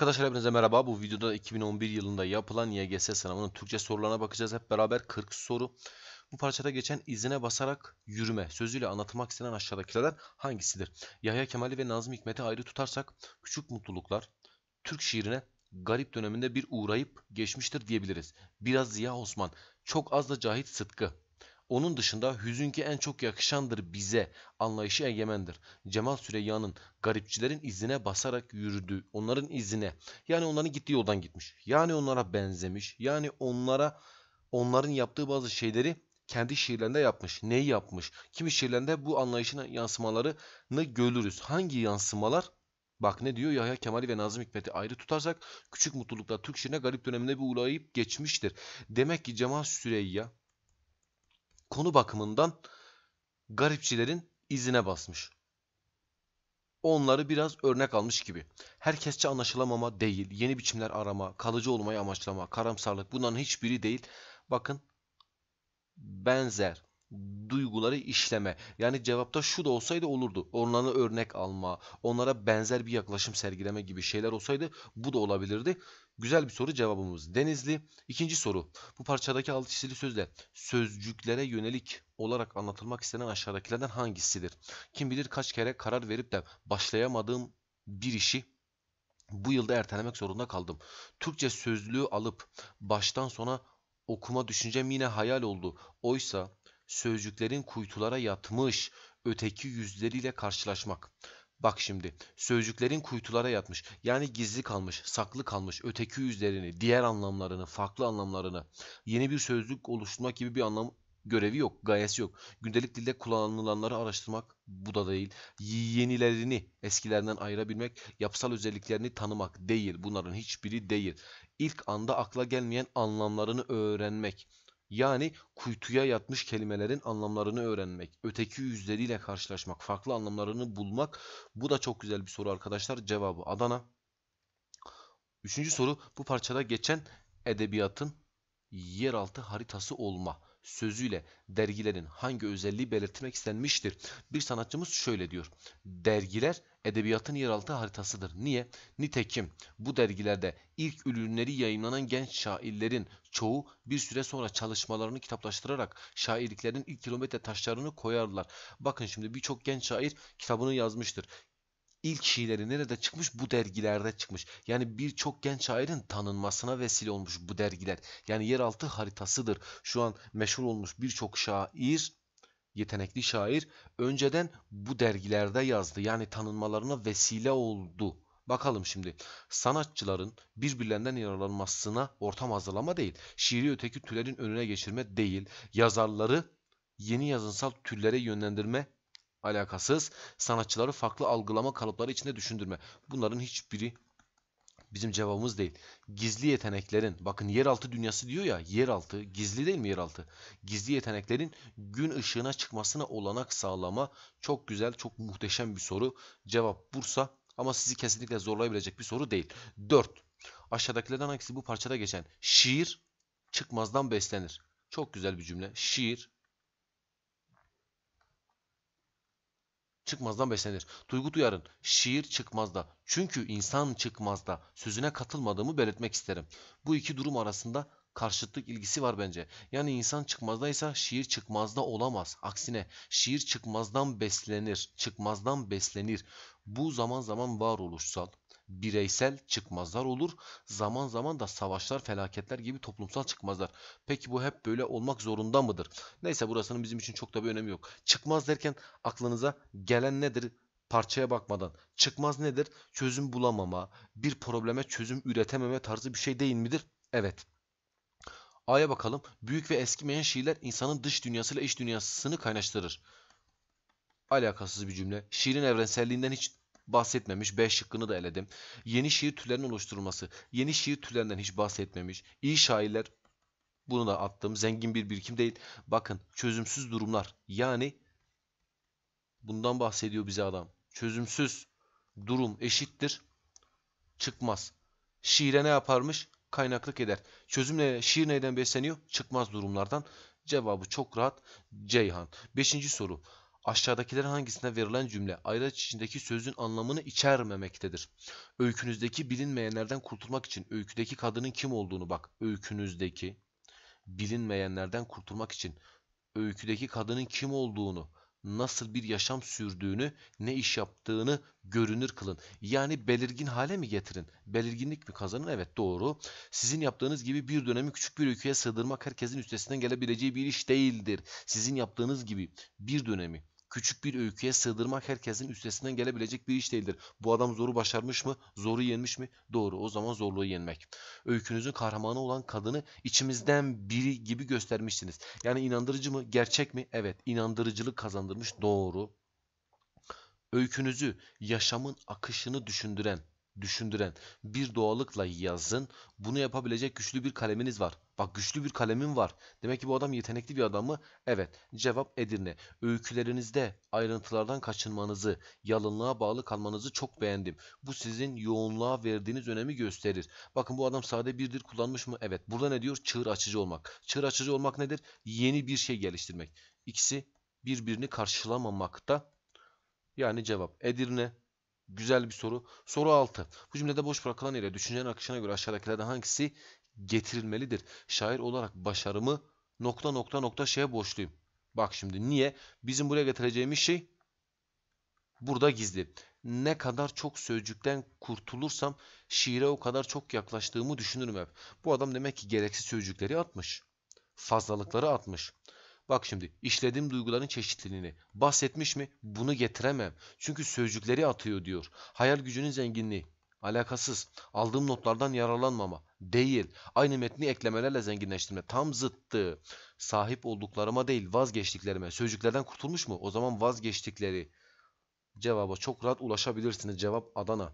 Arkadaşlar hepinize merhaba. Bu videoda 2011 yılında yapılan YGS sınavının Türkçe sorularına bakacağız. Hep beraber 40 soru. Bu parçada geçen izine basarak yürüme sözüyle anlatmak istenen aşağıdakilerden hangisidir? Yahya Kemal'i ve Nazım Hikmet'i ayrı tutarsak küçük mutluluklar Türk şiirine garip döneminde bir uğrayıp geçmiştir diyebiliriz. Biraz Ziya Osman, çok az da Cahit Sıtkı. Onun dışında hüzünki en çok yakışandır bize anlayışı egemendir. Cemal Süreyya'nın garipçilerin izine basarak yürüdü. Onların izine. Yani onların gittiği yoldan gitmiş. Yani onlara benzemiş. Yani onlara onların yaptığı bazı şeyleri kendi şiirlerinde yapmış. Neyi yapmış? Kimi şiirlerinde bu anlayışın yansımalarını görürüz. Hangi yansımalar? Bak ne diyor Yahya Kemal'i ve Nazım Hikmet'i ayrı tutarsak küçük mutlulukla Türk şiirine garip döneminde bir uğrayıp geçmiştir. Demek ki Cemal Süreyya konu bakımından garipçilerin izine basmış. Onları biraz örnek almış gibi. Herkesçe anlaşılamama değil, yeni biçimler arama, kalıcı olmayı amaçlama, karamsarlık bunların hiçbiri değil. Bakın benzer duyguları işleme. Yani cevapta şu da olsaydı olurdu. Onlara örnek alma, onlara benzer bir yaklaşım sergileme gibi şeyler olsaydı bu da olabilirdi. Güzel bir soru cevabımız Denizli. İkinci soru. Bu parçadaki alt çizili sözle sözcüklere yönelik olarak anlatılmak istenen aşağıdakilerden hangisidir? Kim bilir kaç kere karar verip de başlayamadığım bir işi bu yılda ertelemek zorunda kaldım. Türkçe sözlüğü alıp baştan sona okuma düşüncem yine hayal oldu. Oysa sözcüklerin kuytulara yatmış öteki yüzleriyle karşılaşmak. Bak şimdi sözcüklerin kuytulara yatmış yani gizli kalmış, saklı kalmış öteki yüzlerini, diğer anlamlarını, farklı anlamlarını yeni bir sözlük oluşturmak gibi bir anlam görevi yok, gayesi yok. Gündelik dilde kullanılanları araştırmak bu da değil. Yenilerini eskilerinden ayırabilmek, yapısal özelliklerini tanımak değil. Bunların hiçbiri değil. İlk anda akla gelmeyen anlamlarını öğrenmek. Yani kuytuya yatmış kelimelerin anlamlarını öğrenmek, öteki yüzleriyle karşılaşmak, farklı anlamlarını bulmak. Bu da çok güzel bir soru arkadaşlar. Cevabı Adana. Üçüncü soru bu parçada geçen edebiyatın yeraltı haritası olma sözüyle dergilerin hangi özelliği belirtmek istenmiştir? Bir sanatçımız şöyle diyor. Dergiler edebiyatın yeraltı haritasıdır. Niye? Nitekim bu dergilerde ilk ürünleri yayınlanan genç şairlerin çoğu bir süre sonra çalışmalarını kitaplaştırarak şairliklerin ilk kilometre taşlarını koyarlar. Bakın şimdi birçok genç şair kitabını yazmıştır ilk şiirleri nerede çıkmış? Bu dergilerde çıkmış. Yani birçok genç şairin tanınmasına vesile olmuş bu dergiler. Yani yeraltı haritasıdır. Şu an meşhur olmuş birçok şair yetenekli şair önceden bu dergilerde yazdı. Yani tanınmalarına vesile oldu. Bakalım şimdi sanatçıların birbirlerinden yararlanmasına ortam hazırlama değil, şiiri öteki türlerin önüne geçirme değil, yazarları yeni yazınsal türlere yönlendirme alakasız sanatçıları farklı algılama kalıpları içinde düşündürme. Bunların hiçbiri bizim cevabımız değil. Gizli yeteneklerin, bakın yeraltı dünyası diyor ya, yeraltı, gizli değil mi yeraltı? Gizli yeteneklerin gün ışığına çıkmasına olanak sağlama çok güzel, çok muhteşem bir soru. Cevap Bursa ama sizi kesinlikle zorlayabilecek bir soru değil. 4. Aşağıdakilerden hangisi bu parçada geçen? Şiir çıkmazdan beslenir. Çok güzel bir cümle. Şiir çıkmazdan beslenir. Duygu duyarın şiir çıkmazda çünkü insan çıkmazda sözüne katılmadığımı belirtmek isterim. Bu iki durum arasında karşıtlık ilgisi var bence. Yani insan çıkmazdaysa şiir çıkmazda olamaz. Aksine şiir çıkmazdan beslenir. Çıkmazdan beslenir. Bu zaman zaman varoluşsal, bireysel çıkmazlar olur. Zaman zaman da savaşlar, felaketler gibi toplumsal çıkmazlar. Peki bu hep böyle olmak zorunda mıdır? Neyse burasının bizim için çok da bir önemi yok. Çıkmaz derken aklınıza gelen nedir? parçaya bakmadan çıkmaz nedir? Çözüm bulamama, bir probleme çözüm üretememe tarzı bir şey değil midir? Evet. A'ya bakalım. Büyük ve eskimeyen şiirler insanın dış dünyasıyla iç dünyasını kaynaştırır. Alakasız bir cümle. Şiirin evrenselliğinden hiç bahsetmemiş. B şıkkını da eledim. Yeni şiir türlerinin oluşturulması. Yeni şiir türlerinden hiç bahsetmemiş. İyi şairler bunu da attım. Zengin bir birikim değil. Bakın çözümsüz durumlar. Yani bundan bahsediyor bize adam. Çözümsüz durum eşittir. Çıkmaz. Şiire ne yaparmış? Kaynaklık eder. Çözüm ne? Şiir neyden besleniyor? Çıkmaz durumlardan. Cevabı çok rahat. Ceyhan. Beşinci soru aşağıdakiler hangisine verilen cümle ayraç içindeki sözün anlamını içermemektedir? Öykünüzdeki bilinmeyenlerden kurtulmak için öyküdeki kadının kim olduğunu bak. Öykünüzdeki bilinmeyenlerden kurtulmak için öyküdeki kadının kim olduğunu, nasıl bir yaşam sürdüğünü, ne iş yaptığını görünür kılın. Yani belirgin hale mi getirin? Belirginlik mi kazanın? Evet doğru. Sizin yaptığınız gibi bir dönemi küçük bir öyküye sığdırmak herkesin üstesinden gelebileceği bir iş değildir. Sizin yaptığınız gibi bir dönemi küçük bir öyküye sığdırmak herkesin üstesinden gelebilecek bir iş değildir. Bu adam zoru başarmış mı? Zoru yenmiş mi? Doğru. O zaman zorluğu yenmek. Öykünüzün kahramanı olan kadını içimizden biri gibi göstermişsiniz. Yani inandırıcı mı? Gerçek mi? Evet. İnandırıcılık kazandırmış. Doğru. Öykünüzü, yaşamın akışını düşündüren, düşündüren bir doğallıkla yazın. Bunu yapabilecek güçlü bir kaleminiz var. Bak güçlü bir kalemim var. Demek ki bu adam yetenekli bir adamı. Evet. Cevap Edirne. Öykülerinizde ayrıntılardan kaçınmanızı, yalınlığa bağlı kalmanızı çok beğendim. Bu sizin yoğunluğa verdiğiniz önemi gösterir. Bakın bu adam sade birdir kullanmış mı? Evet. Burada ne diyor? Çığır açıcı olmak. Çığır açıcı olmak nedir? Yeni bir şey geliştirmek. İkisi birbirini karşılamamakta. Yani cevap Edirne. Güzel bir soru. Soru 6. Bu cümlede boş bırakılan yere düşüncenin akışına göre aşağıdakilerden hangisi getirilmelidir. Şair olarak başarımı nokta nokta nokta şeye borçluyum. Bak şimdi niye? Bizim buraya getireceğimiz şey burada gizli. Ne kadar çok sözcükten kurtulursam şiire o kadar çok yaklaştığımı düşünürüm hep. Bu adam demek ki gereksiz sözcükleri atmış. Fazlalıkları atmış. Bak şimdi işlediğim duyguların çeşitliliğini bahsetmiş mi? Bunu getiremem. Çünkü sözcükleri atıyor diyor. Hayal gücünün zenginliği. Alakasız. Aldığım notlardan yararlanmama. Değil. Aynı metni eklemelerle zenginleştirme. Tam zıttı. Sahip olduklarıma değil vazgeçtiklerime. Sözcüklerden kurtulmuş mu? O zaman vazgeçtikleri. Cevaba çok rahat ulaşabilirsiniz. Cevap Adana.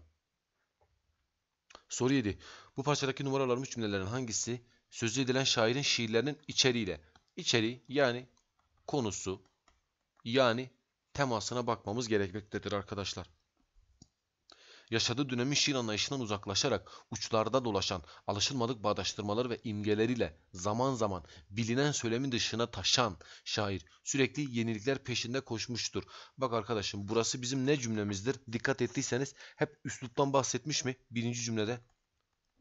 Soru 7. Bu parçadaki numaralanmış cümlelerin hangisi sözü edilen şairin şiirlerinin içeriğiyle? İçeriği yani konusu yani temasına bakmamız gerekmektedir arkadaşlar yaşadığı dönemin şiir anlayışından uzaklaşarak uçlarda dolaşan alışılmadık bağdaştırmaları ve imgeleriyle zaman zaman bilinen söylemin dışına taşan şair sürekli yenilikler peşinde koşmuştur. Bak arkadaşım burası bizim ne cümlemizdir? Dikkat ettiyseniz hep üsluptan bahsetmiş mi? Birinci cümlede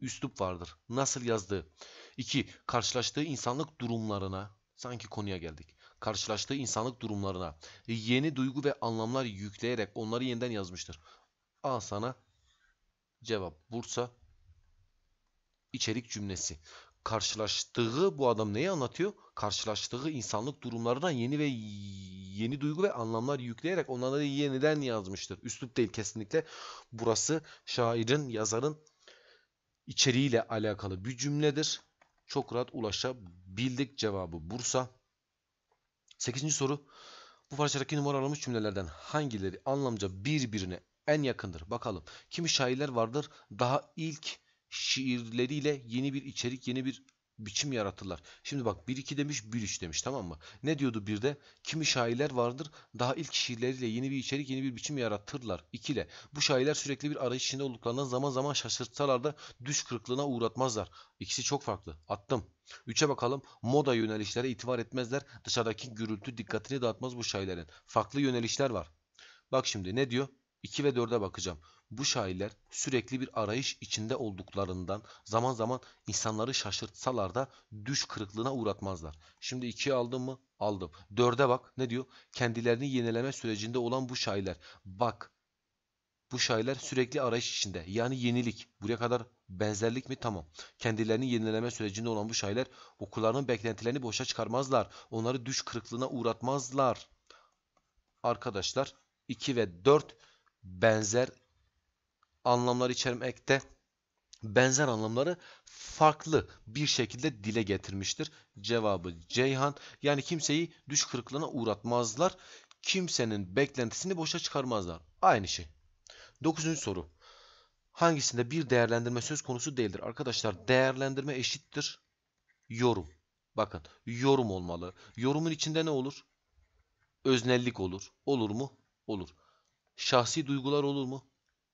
üslup vardır. Nasıl yazdığı. 2. Karşılaştığı insanlık durumlarına sanki konuya geldik. Karşılaştığı insanlık durumlarına yeni duygu ve anlamlar yükleyerek onları yeniden yazmıştır. A sana cevap Bursa içerik cümlesi. Karşılaştığı bu adam neyi anlatıyor? Karşılaştığı insanlık durumlarından yeni ve yeni duygu ve anlamlar yükleyerek onları yeniden yazmıştır. Üslup değil kesinlikle. Burası şairin, yazarın içeriğiyle alakalı bir cümledir. Çok rahat ulaşabildik cevabı Bursa. Sekizinci soru. Bu parçadaki numaralanmış cümlelerden hangileri anlamca birbirine en yakındır. Bakalım. Kimi şairler vardır daha ilk şiirleriyle yeni bir içerik, yeni bir biçim yaratırlar. Şimdi bak 1 2 demiş, 1 3 demiş tamam mı? Ne diyordu bir de? Kimi şairler vardır daha ilk şiirleriyle yeni bir içerik, yeni bir biçim yaratırlar. 2 ile bu şairler sürekli bir arayış içinde olduklarında zaman zaman şaşırtsalar da düş kırıklığına uğratmazlar. İkisi çok farklı. Attım. 3'e bakalım. Moda yönelişlere itibar etmezler. Dışarıdaki gürültü dikkatini dağıtmaz bu şairlerin. Farklı yönelişler var. Bak şimdi ne diyor? 2 ve 4'e bakacağım. Bu şairler sürekli bir arayış içinde olduklarından zaman zaman insanları şaşırtsalar da düş kırıklığına uğratmazlar. Şimdi 2'ye aldım mı? Aldım. 4'e bak ne diyor? Kendilerini yenileme sürecinde olan bu şairler. Bak bu şairler sürekli arayış içinde. Yani yenilik. Buraya kadar benzerlik mi? Tamam. Kendilerini yenileme sürecinde olan bu şairler okullarının beklentilerini boşa çıkarmazlar. Onları düş kırıklığına uğratmazlar. Arkadaşlar 2 ve 4 benzer anlamlar içermekte. Benzer anlamları farklı bir şekilde dile getirmiştir. Cevabı Ceyhan. Yani kimseyi düş kırıklığına uğratmazlar. Kimsenin beklentisini boşa çıkarmazlar. Aynı şey. Dokuzuncu soru. Hangisinde bir değerlendirme söz konusu değildir? Arkadaşlar değerlendirme eşittir. Yorum. Bakın yorum olmalı. Yorumun içinde ne olur? Öznellik olur. Olur mu? Olur. Şahsi duygular olur mu?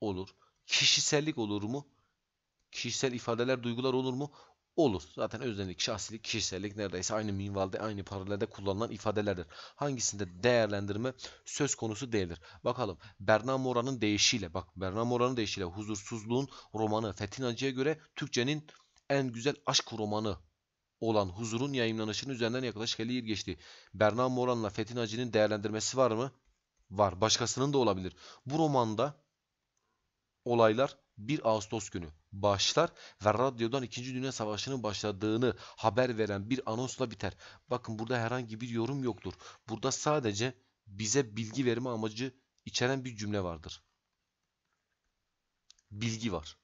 Olur. Kişisellik olur mu? Kişisel ifadeler, duygular olur mu? Olur. Zaten öznellik, şahsilik, kişisellik neredeyse aynı minvalde, aynı paralelde kullanılan ifadelerdir. Hangisinde değerlendirme söz konusu değildir. Bakalım Berna Mora'nın deyişiyle, bak Berna Mora'nın deyişiyle Huzursuzluğun romanı Fetin Acıya göre Türkçenin en güzel aşk romanı olan Huzur'un yayınlanışının üzerinden yaklaşık 50 yıl geçti. Berna Moran'la Fetin Acı'nın değerlendirmesi var mı? var. Başkasının da olabilir. Bu romanda olaylar 1 Ağustos günü başlar ve radyodan 2. Dünya Savaşı'nın başladığını haber veren bir anonsla biter. Bakın burada herhangi bir yorum yoktur. Burada sadece bize bilgi verme amacı içeren bir cümle vardır. Bilgi var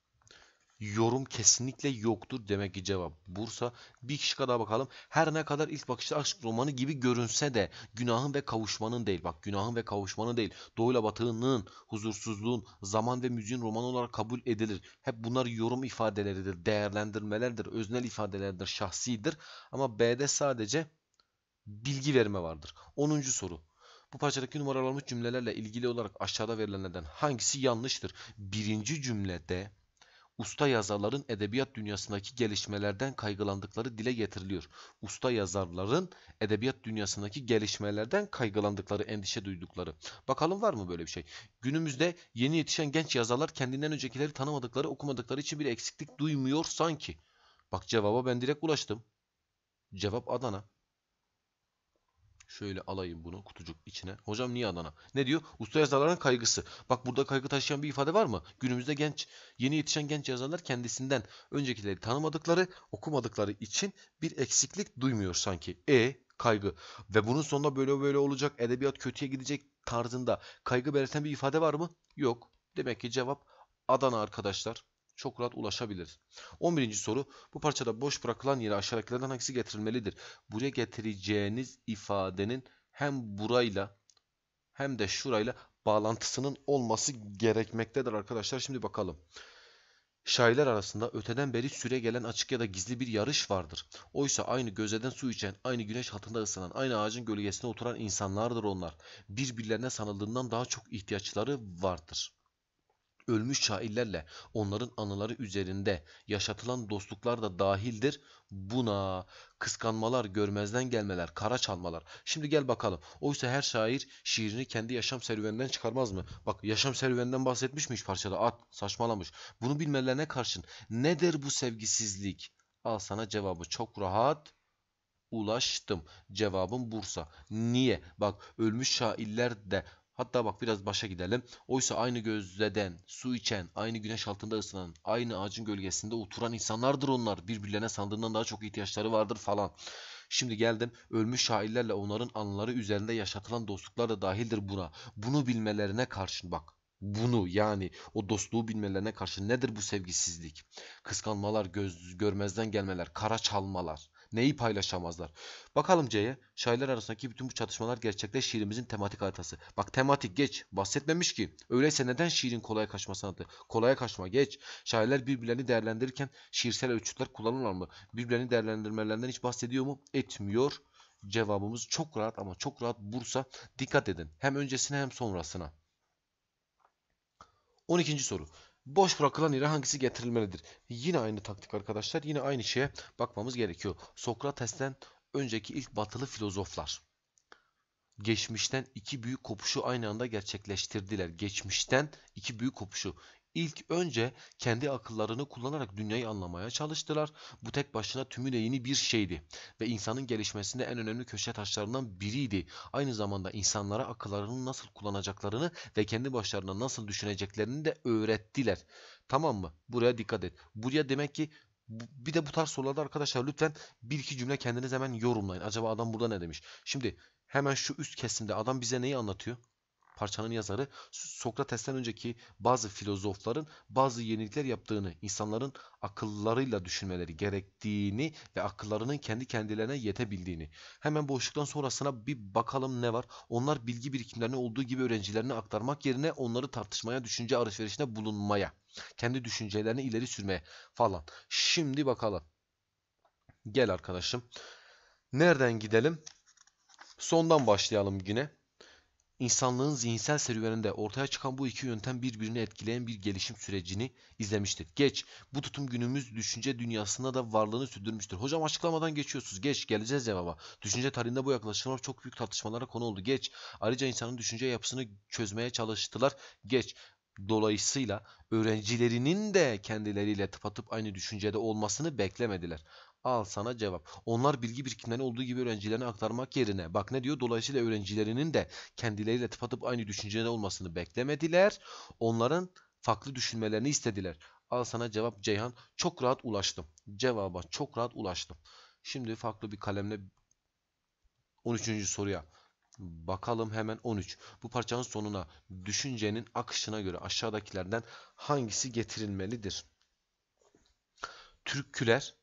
yorum kesinlikle yoktur demek ki cevap Bursa. Bir kişi kadar bakalım. Her ne kadar ilk bakışta aşk romanı gibi görünse de günahın ve kavuşmanın değil. Bak günahın ve kavuşmanın değil. Doğuyla batığının, huzursuzluğun, zaman ve müziğin roman olarak kabul edilir. Hep bunlar yorum ifadeleridir, değerlendirmelerdir, öznel ifadelerdir, şahsidir. Ama B'de sadece bilgi verme vardır. 10. soru. Bu parçadaki numaralanmış cümlelerle ilgili olarak aşağıda verilenlerden hangisi yanlıştır? Birinci cümlede usta yazarların edebiyat dünyasındaki gelişmelerden kaygılandıkları dile getiriliyor. Usta yazarların edebiyat dünyasındaki gelişmelerden kaygılandıkları, endişe duydukları. Bakalım var mı böyle bir şey? Günümüzde yeni yetişen genç yazarlar kendinden öncekileri tanımadıkları, okumadıkları için bir eksiklik duymuyor sanki. Bak cevaba ben direkt ulaştım. Cevap Adana. Şöyle alayım bunu kutucuk içine. Hocam niye Adana? Ne diyor? Usta yazarların kaygısı. Bak burada kaygı taşıyan bir ifade var mı? Günümüzde genç, yeni yetişen genç yazarlar kendisinden öncekileri tanımadıkları, okumadıkları için bir eksiklik duymuyor sanki. E kaygı ve bunun sonunda böyle böyle olacak, edebiyat kötüye gidecek tarzında kaygı belirten bir ifade var mı? Yok. Demek ki cevap Adana arkadaşlar çok rahat ulaşabiliriz. 11. soru. Bu parçada boş bırakılan yere aşağıdakilerden hangisi getirilmelidir? Buraya getireceğiniz ifadenin hem burayla hem de şurayla bağlantısının olması gerekmektedir arkadaşlar. Şimdi bakalım. Şairler arasında öteden beri süre gelen açık ya da gizli bir yarış vardır. Oysa aynı gözeden su içen, aynı güneş hatında ısınan, aynı ağacın gölgesine oturan insanlardır onlar. Birbirlerine sanıldığından daha çok ihtiyaçları vardır ölmüş şairlerle onların anıları üzerinde yaşatılan dostluklar da dahildir. Buna kıskanmalar, görmezden gelmeler, kara çalmalar. Şimdi gel bakalım. Oysa her şair şiirini kendi yaşam serüveninden çıkarmaz mı? Bak yaşam serüveninden bahsetmiş mi hiç parçada? At saçmalamış. Bunu bilmelerine karşın nedir bu sevgisizlik? Al sana cevabı çok rahat ulaştım. Cevabım Bursa. Niye? Bak ölmüş şairler de Hatta bak biraz başa gidelim. Oysa aynı gözleden, su içen, aynı güneş altında ısınan, aynı ağacın gölgesinde oturan insanlardır onlar. Birbirlerine sandığından daha çok ihtiyaçları vardır falan. Şimdi geldim ölmüş şairlerle onların anıları üzerinde yaşatılan dostluklar da dahildir buna. Bunu bilmelerine karşın bak bunu yani o dostluğu bilmelerine karşı nedir bu sevgisizlik? Kıskanmalar, göz görmezden gelmeler, kara çalmalar. Neyi paylaşamazlar? Bakalım C'ye. Şairler arasındaki bütün bu çatışmalar gerçekte şiirimizin tematik haritası. Bak tematik geç. Bahsetmemiş ki. Öyleyse neden şiirin kolaya kaçma sanatı? Kolaya kaçma geç. Şairler birbirlerini değerlendirirken şiirsel ölçütler kullanırlar mı? Birbirlerini değerlendirmelerinden hiç bahsediyor mu? Etmiyor. Cevabımız çok rahat ama çok rahat Bursa. Dikkat edin. Hem öncesine hem sonrasına. 12. soru. Boş bırakılan yere hangisi getirilmelidir? Yine aynı taktik arkadaşlar. Yine aynı şeye bakmamız gerekiyor. Sokrates'ten önceki ilk batılı filozoflar geçmişten iki büyük kopuşu aynı anda gerçekleştirdiler. Geçmişten iki büyük kopuşu ilk önce kendi akıllarını kullanarak dünyayı anlamaya çalıştılar. Bu tek başına tümüyle yeni bir şeydi ve insanın gelişmesinde en önemli köşe taşlarından biriydi. Aynı zamanda insanlara akıllarını nasıl kullanacaklarını ve kendi başlarına nasıl düşüneceklerini de öğrettiler. Tamam mı? Buraya dikkat et. Buraya demek ki bir de bu tarz sorularda arkadaşlar lütfen bir iki cümle kendiniz hemen yorumlayın. Acaba adam burada ne demiş? Şimdi hemen şu üst kesimde adam bize neyi anlatıyor? parçanın yazarı Sokrates'ten önceki bazı filozofların bazı yenilikler yaptığını, insanların akıllarıyla düşünmeleri gerektiğini ve akıllarının kendi kendilerine yetebildiğini. Hemen boşluktan sonrasına bir bakalım ne var. Onlar bilgi birikimlerini olduğu gibi öğrencilerine aktarmak yerine onları tartışmaya, düşünce alışverişine bulunmaya, kendi düşüncelerini ileri sürmeye falan. Şimdi bakalım. Gel arkadaşım. Nereden gidelim? Sondan başlayalım yine. İnsanlığın zihinsel serüveninde ortaya çıkan bu iki yöntem birbirini etkileyen bir gelişim sürecini izlemiştir. Geç, bu tutum günümüz düşünce dünyasında da varlığını sürdürmüştür. Hocam açıklamadan geçiyorsunuz. Geç, geleceğiz cevaba. Düşünce tarihinde bu yaklaşımlar çok büyük tartışmalara konu oldu. Geç, ayrıca insanın düşünce yapısını çözmeye çalıştılar. Geç, dolayısıyla öğrencilerinin de kendileriyle tıpatıp aynı düşüncede olmasını beklemediler. Al sana cevap. Onlar bilgi birikimlerini olduğu gibi öğrencilerine aktarmak yerine bak ne diyor? Dolayısıyla öğrencilerinin de kendileriyle tıpatıp aynı düşüncede olmasını beklemediler. Onların farklı düşünmelerini istediler. Al sana cevap Ceyhan. Çok rahat ulaştım. Cevaba çok rahat ulaştım. Şimdi farklı bir kalemle 13. soruya bakalım hemen 13. Bu parçanın sonuna düşüncenin akışına göre aşağıdakilerden hangisi getirilmelidir? Türküler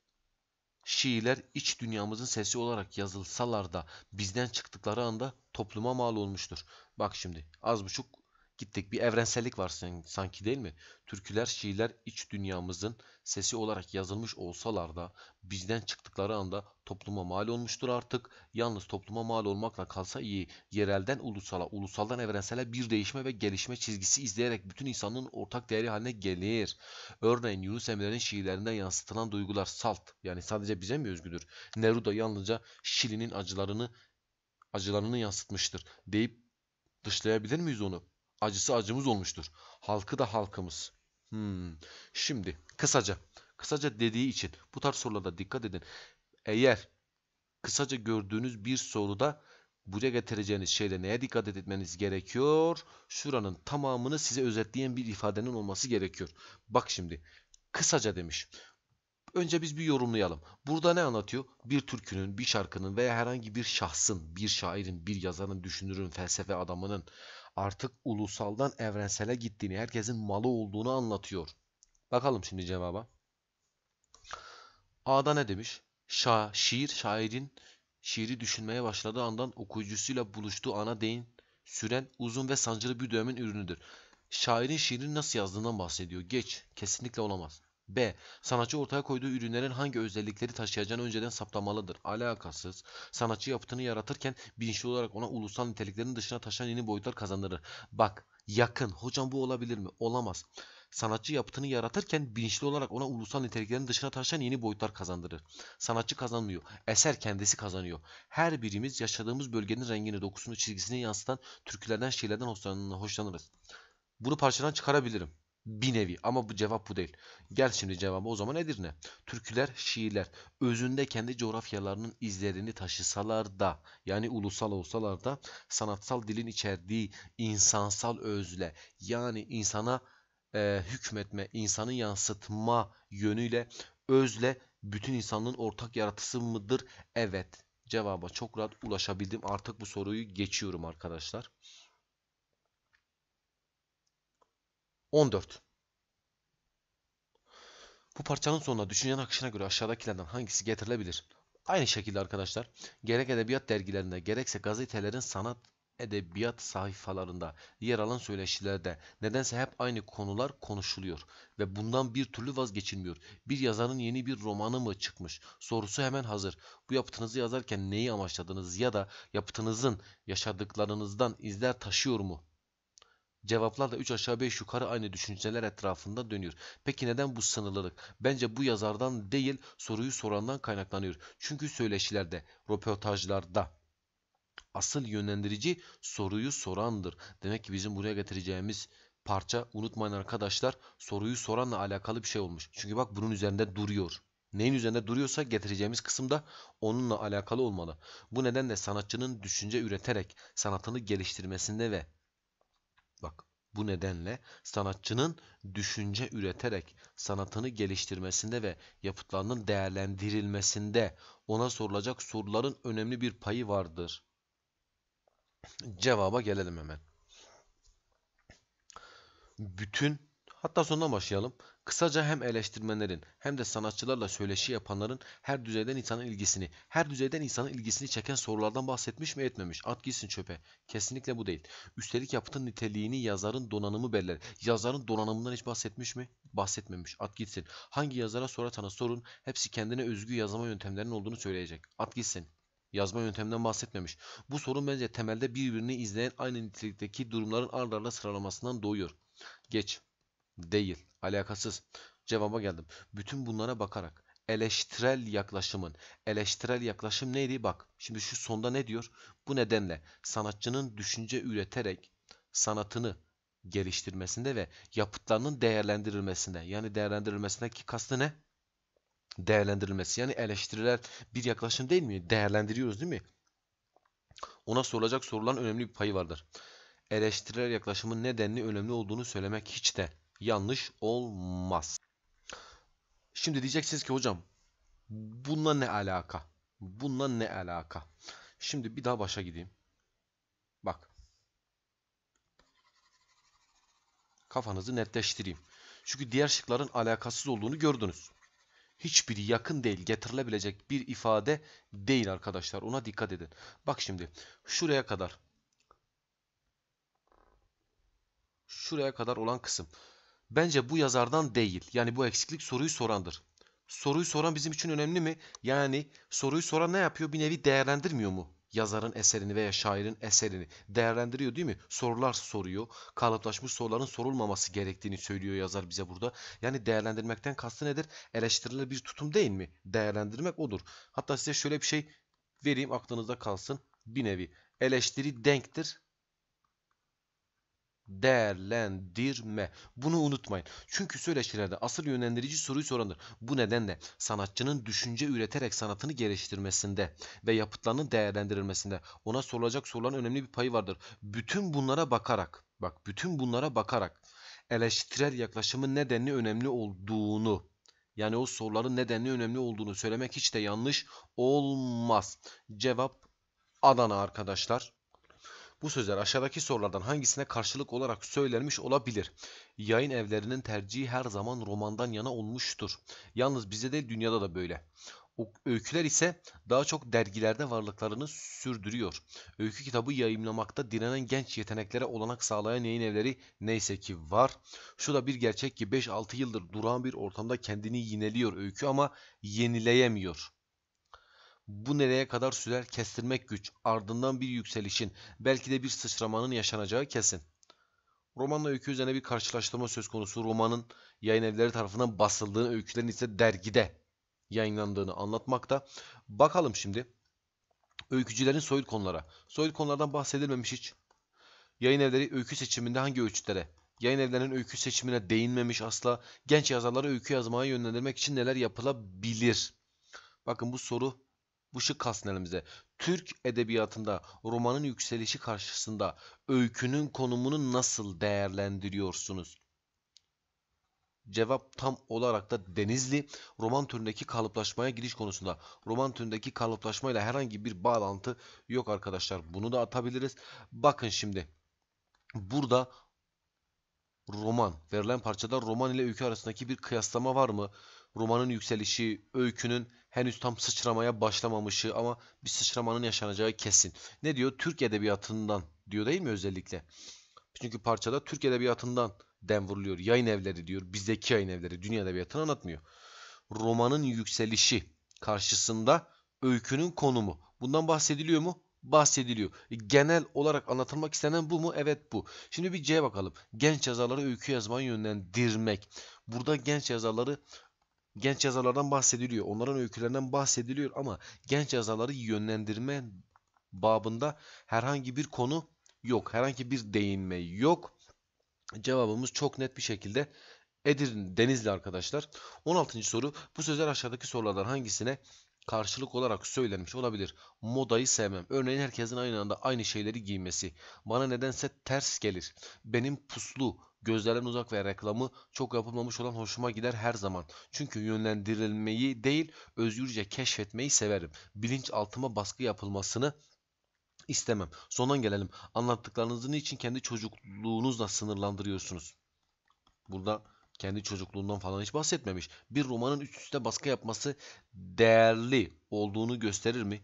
Şiiler iç dünyamızın sesi olarak yazılsalar da bizden çıktıkları anda topluma mal olmuştur. Bak şimdi az buçuk gittik. Bir evrensellik var sanki değil mi? Türküler, şiirler iç dünyamızın sesi olarak yazılmış olsalar da bizden çıktıkları anda topluma mal olmuştur artık. Yalnız topluma mal olmakla kalsa iyi. Yerelden ulusala, ulusaldan evrensele bir değişme ve gelişme çizgisi izleyerek bütün insanın ortak değeri haline gelir. Örneğin Yunus Emre'nin şiirlerinden yansıtılan duygular salt. Yani sadece bize mi özgüdür? Neruda yalnızca Şili'nin acılarını acılarını yansıtmıştır deyip dışlayabilir miyiz onu? Acısı acımız olmuştur. Halkı da halkımız. Hmm. Şimdi kısaca. Kısaca dediği için bu tarz sorularda dikkat edin. Eğer kısaca gördüğünüz bir soruda buraya getireceğiniz şeyde neye dikkat etmeniz gerekiyor? Şuranın tamamını size özetleyen bir ifadenin olması gerekiyor. Bak şimdi kısaca demiş. Önce biz bir yorumlayalım. Burada ne anlatıyor? Bir türkünün, bir şarkının veya herhangi bir şahsın, bir şairin, bir yazarın, düşünürün, felsefe adamının artık ulusaldan evrensele gittiğini, herkesin malı olduğunu anlatıyor. Bakalım şimdi cevaba. A'da ne demiş? Şa şiir şairin şiiri düşünmeye başladığı andan okuyucusuyla buluştuğu ana değin süren uzun ve sancılı bir dönemin ürünüdür. Şairin şiirini nasıl yazdığından bahsediyor. Geç. Kesinlikle olamaz. B. Sanatçı ortaya koyduğu ürünlerin hangi özellikleri taşıyacağını önceden saptamalıdır. Alakasız. Sanatçı yapıtını yaratırken bilinçli olarak ona ulusal niteliklerin dışına taşıyan yeni boyutlar kazandırır. Bak yakın. Hocam bu olabilir mi? Olamaz. Sanatçı yapıtını yaratırken bilinçli olarak ona ulusal niteliklerin dışına taşıyan yeni boyutlar kazandırır. Sanatçı kazanmıyor. Eser kendisi kazanıyor. Her birimiz yaşadığımız bölgenin rengini, dokusunu, çizgisini yansıtan türkülerden, şiirlerden hoşlanırız. Bunu parçadan çıkarabilirim bir nevi ama bu cevap bu değil. Gel şimdi cevabı o zaman nedir ne? Türküler, şiirler özünde kendi coğrafyalarının izlerini taşısalar da yani ulusal olsalar da sanatsal dilin içerdiği insansal özle yani insana e, hükmetme, insanı yansıtma yönüyle özle bütün insanlığın ortak yaratısı mıdır? Evet. Cevaba çok rahat ulaşabildim. Artık bu soruyu geçiyorum arkadaşlar. 14. Bu parçanın sonunda düşüncen akışına göre aşağıdakilerden hangisi getirilebilir? Aynı şekilde arkadaşlar gerek edebiyat dergilerinde gerekse gazetelerin sanat edebiyat sayfalarında yer alan söyleşilerde nedense hep aynı konular konuşuluyor ve bundan bir türlü vazgeçilmiyor. Bir yazarın yeni bir romanı mı çıkmış sorusu hemen hazır. Bu yapıtınızı yazarken neyi amaçladınız ya da yapıtınızın yaşadıklarınızdan izler taşıyor mu? Cevaplar da 3 aşağı 5 yukarı aynı düşünceler etrafında dönüyor. Peki neden bu sınırlılık? Bence bu yazardan değil soruyu sorandan kaynaklanıyor. Çünkü söyleşilerde, röportajlarda asıl yönlendirici soruyu sorandır. Demek ki bizim buraya getireceğimiz parça unutmayın arkadaşlar soruyu soranla alakalı bir şey olmuş. Çünkü bak bunun üzerinde duruyor. Neyin üzerinde duruyorsa getireceğimiz kısım da onunla alakalı olmalı. Bu nedenle sanatçının düşünce üreterek sanatını geliştirmesinde ve Bak bu nedenle sanatçının düşünce üreterek sanatını geliştirmesinde ve yapıtlarının değerlendirilmesinde ona sorulacak soruların önemli bir payı vardır. Cevaba gelelim hemen. Bütün hatta sonuna başlayalım. Kısaca hem eleştirmenlerin hem de sanatçılarla söyleşi yapanların her düzeyden insanın ilgisini, her düzeyden insanın ilgisini çeken sorulardan bahsetmiş mi etmemiş. At gitsin çöpe. Kesinlikle bu değil. Üstelik yapıtın niteliğini yazarın donanımı belirler. Yazarın donanımından hiç bahsetmiş mi? Bahsetmemiş. At gitsin. Hangi yazara sorarsanız sorun hepsi kendine özgü yazma yöntemlerinin olduğunu söyleyecek. At gitsin yazma yönteminden bahsetmemiş. Bu sorun bence temelde birbirini izleyen aynı nitelikteki durumların ard arda sıralamasından doğuyor. Geç. Değil. Alakasız. Cevaba geldim. Bütün bunlara bakarak eleştirel yaklaşımın, eleştirel yaklaşım neydi? Bak şimdi şu sonda ne diyor? Bu nedenle sanatçının düşünce üreterek sanatını geliştirmesinde ve yapıtlarının değerlendirilmesinde yani değerlendirilmesindeki kastı ne? Değerlendirilmesi yani eleştiriler bir yaklaşım değil mi? Değerlendiriyoruz değil mi? Ona sorulacak soruların önemli bir payı vardır. Eleştiriler yaklaşımın nedenli önemli olduğunu söylemek hiç de yanlış olmaz. Şimdi diyeceksiniz ki hocam bununla ne alaka? Bununla ne alaka? Şimdi bir daha başa gideyim. Bak. Kafanızı netleştireyim. Çünkü diğer şıkların alakasız olduğunu gördünüz. Hiçbiri yakın değil, getirilebilecek bir ifade değil arkadaşlar. Ona dikkat edin. Bak şimdi şuraya kadar. Şuraya kadar olan kısım. Bence bu yazardan değil. Yani bu eksiklik soruyu sorandır. Soruyu soran bizim için önemli mi? Yani soruyu soran ne yapıyor? Bir nevi değerlendirmiyor mu? Yazarın eserini veya şairin eserini değerlendiriyor değil mi? Sorular soruyor. Kalıplaşmış soruların sorulmaması gerektiğini söylüyor yazar bize burada. Yani değerlendirmekten kastı nedir? Eleştirilir bir tutum değil mi? Değerlendirmek odur. Hatta size şöyle bir şey vereyim aklınızda kalsın. Bir nevi eleştiri denktir değerlendirme. Bunu unutmayın. Çünkü söyleşilerde asıl yönlendirici soruyu sorandır. Bu nedenle sanatçının düşünce üreterek sanatını geliştirmesinde ve yapıtlarının değerlendirilmesinde ona sorulacak soruların önemli bir payı vardır. Bütün bunlara bakarak, bak bütün bunlara bakarak eleştirel yaklaşımın nedenli önemli olduğunu yani o soruların nedenli önemli olduğunu söylemek hiç de yanlış olmaz. Cevap Adana arkadaşlar. Bu sözler aşağıdaki sorulardan hangisine karşılık olarak söylenmiş olabilir? Yayın evlerinin tercihi her zaman romandan yana olmuştur. Yalnız bize de dünyada da böyle. Öyküler ise daha çok dergilerde varlıklarını sürdürüyor. Öykü kitabı yayımlamakta direnen genç yeteneklere olanak sağlayan yayın evleri neyse ki var. Şu da bir gerçek ki 5-6 yıldır durağan bir ortamda kendini yineliyor öykü ama yenileyemiyor. Bu nereye kadar sürer kestirmek güç. Ardından bir yükselişin, belki de bir sıçramanın yaşanacağı kesin. Romanla öykü üzerine bir karşılaştırma söz konusu. Romanın yayın evleri tarafından basıldığını, öykülerin ise dergide yayınlandığını anlatmakta. Bakalım şimdi. Öykücülerin soyut konulara. Soyut konulardan bahsedilmemiş hiç. Yayın evleri öykü seçiminde hangi ölçütlere? Yayın evlerinin öykü seçimine değinmemiş asla. Genç yazarları öykü yazmaya yönlendirmek için neler yapılabilir? Bakın bu soru bu şık kalsın elimize. Türk edebiyatında romanın yükselişi karşısında öykünün konumunu nasıl değerlendiriyorsunuz? Cevap tam olarak da Denizli roman türündeki kalıplaşmaya giriş konusunda. Roman türündeki kalıplaşmayla herhangi bir bağlantı yok arkadaşlar. Bunu da atabiliriz. Bakın şimdi. Burada roman verilen parçada roman ile öykü arasındaki bir kıyaslama var mı? romanın yükselişi, öykünün henüz tam sıçramaya başlamamışı ama bir sıçramanın yaşanacağı kesin. Ne diyor? Türk edebiyatından diyor değil mi özellikle? Çünkü parçada Türk edebiyatından dem vuruluyor. Yayın evleri diyor. Bizdeki yayın evleri dünya edebiyatını anlatmıyor. Romanın yükselişi karşısında öykünün konumu. Bundan bahsediliyor mu? bahsediliyor. E, genel olarak anlatılmak istenen bu mu? Evet bu. Şimdi bir C'ye bakalım. Genç yazarları öykü yazmaya yönlendirmek. Burada genç yazarları genç yazarlardan bahsediliyor. Onların öykülerinden bahsediliyor ama genç yazarları yönlendirme babında herhangi bir konu yok. Herhangi bir değinme yok. Cevabımız çok net bir şekilde Edirne Denizli arkadaşlar. 16. soru. Bu sözler aşağıdaki sorulardan hangisine karşılık olarak söylenmiş olabilir. Modayı sevmem. Örneğin herkesin aynı anda aynı şeyleri giymesi. Bana nedense ters gelir. Benim puslu gözlerden uzak ve reklamı çok yapılmamış olan hoşuma gider her zaman. Çünkü yönlendirilmeyi değil özgürce keşfetmeyi severim. Bilinç altıma baskı yapılmasını istemem. Sondan gelelim. Anlattıklarınızın için kendi çocukluğunuzla sınırlandırıyorsunuz. Burada kendi çocukluğundan falan hiç bahsetmemiş. Bir romanın üst üste baskı yapması değerli olduğunu gösterir mi?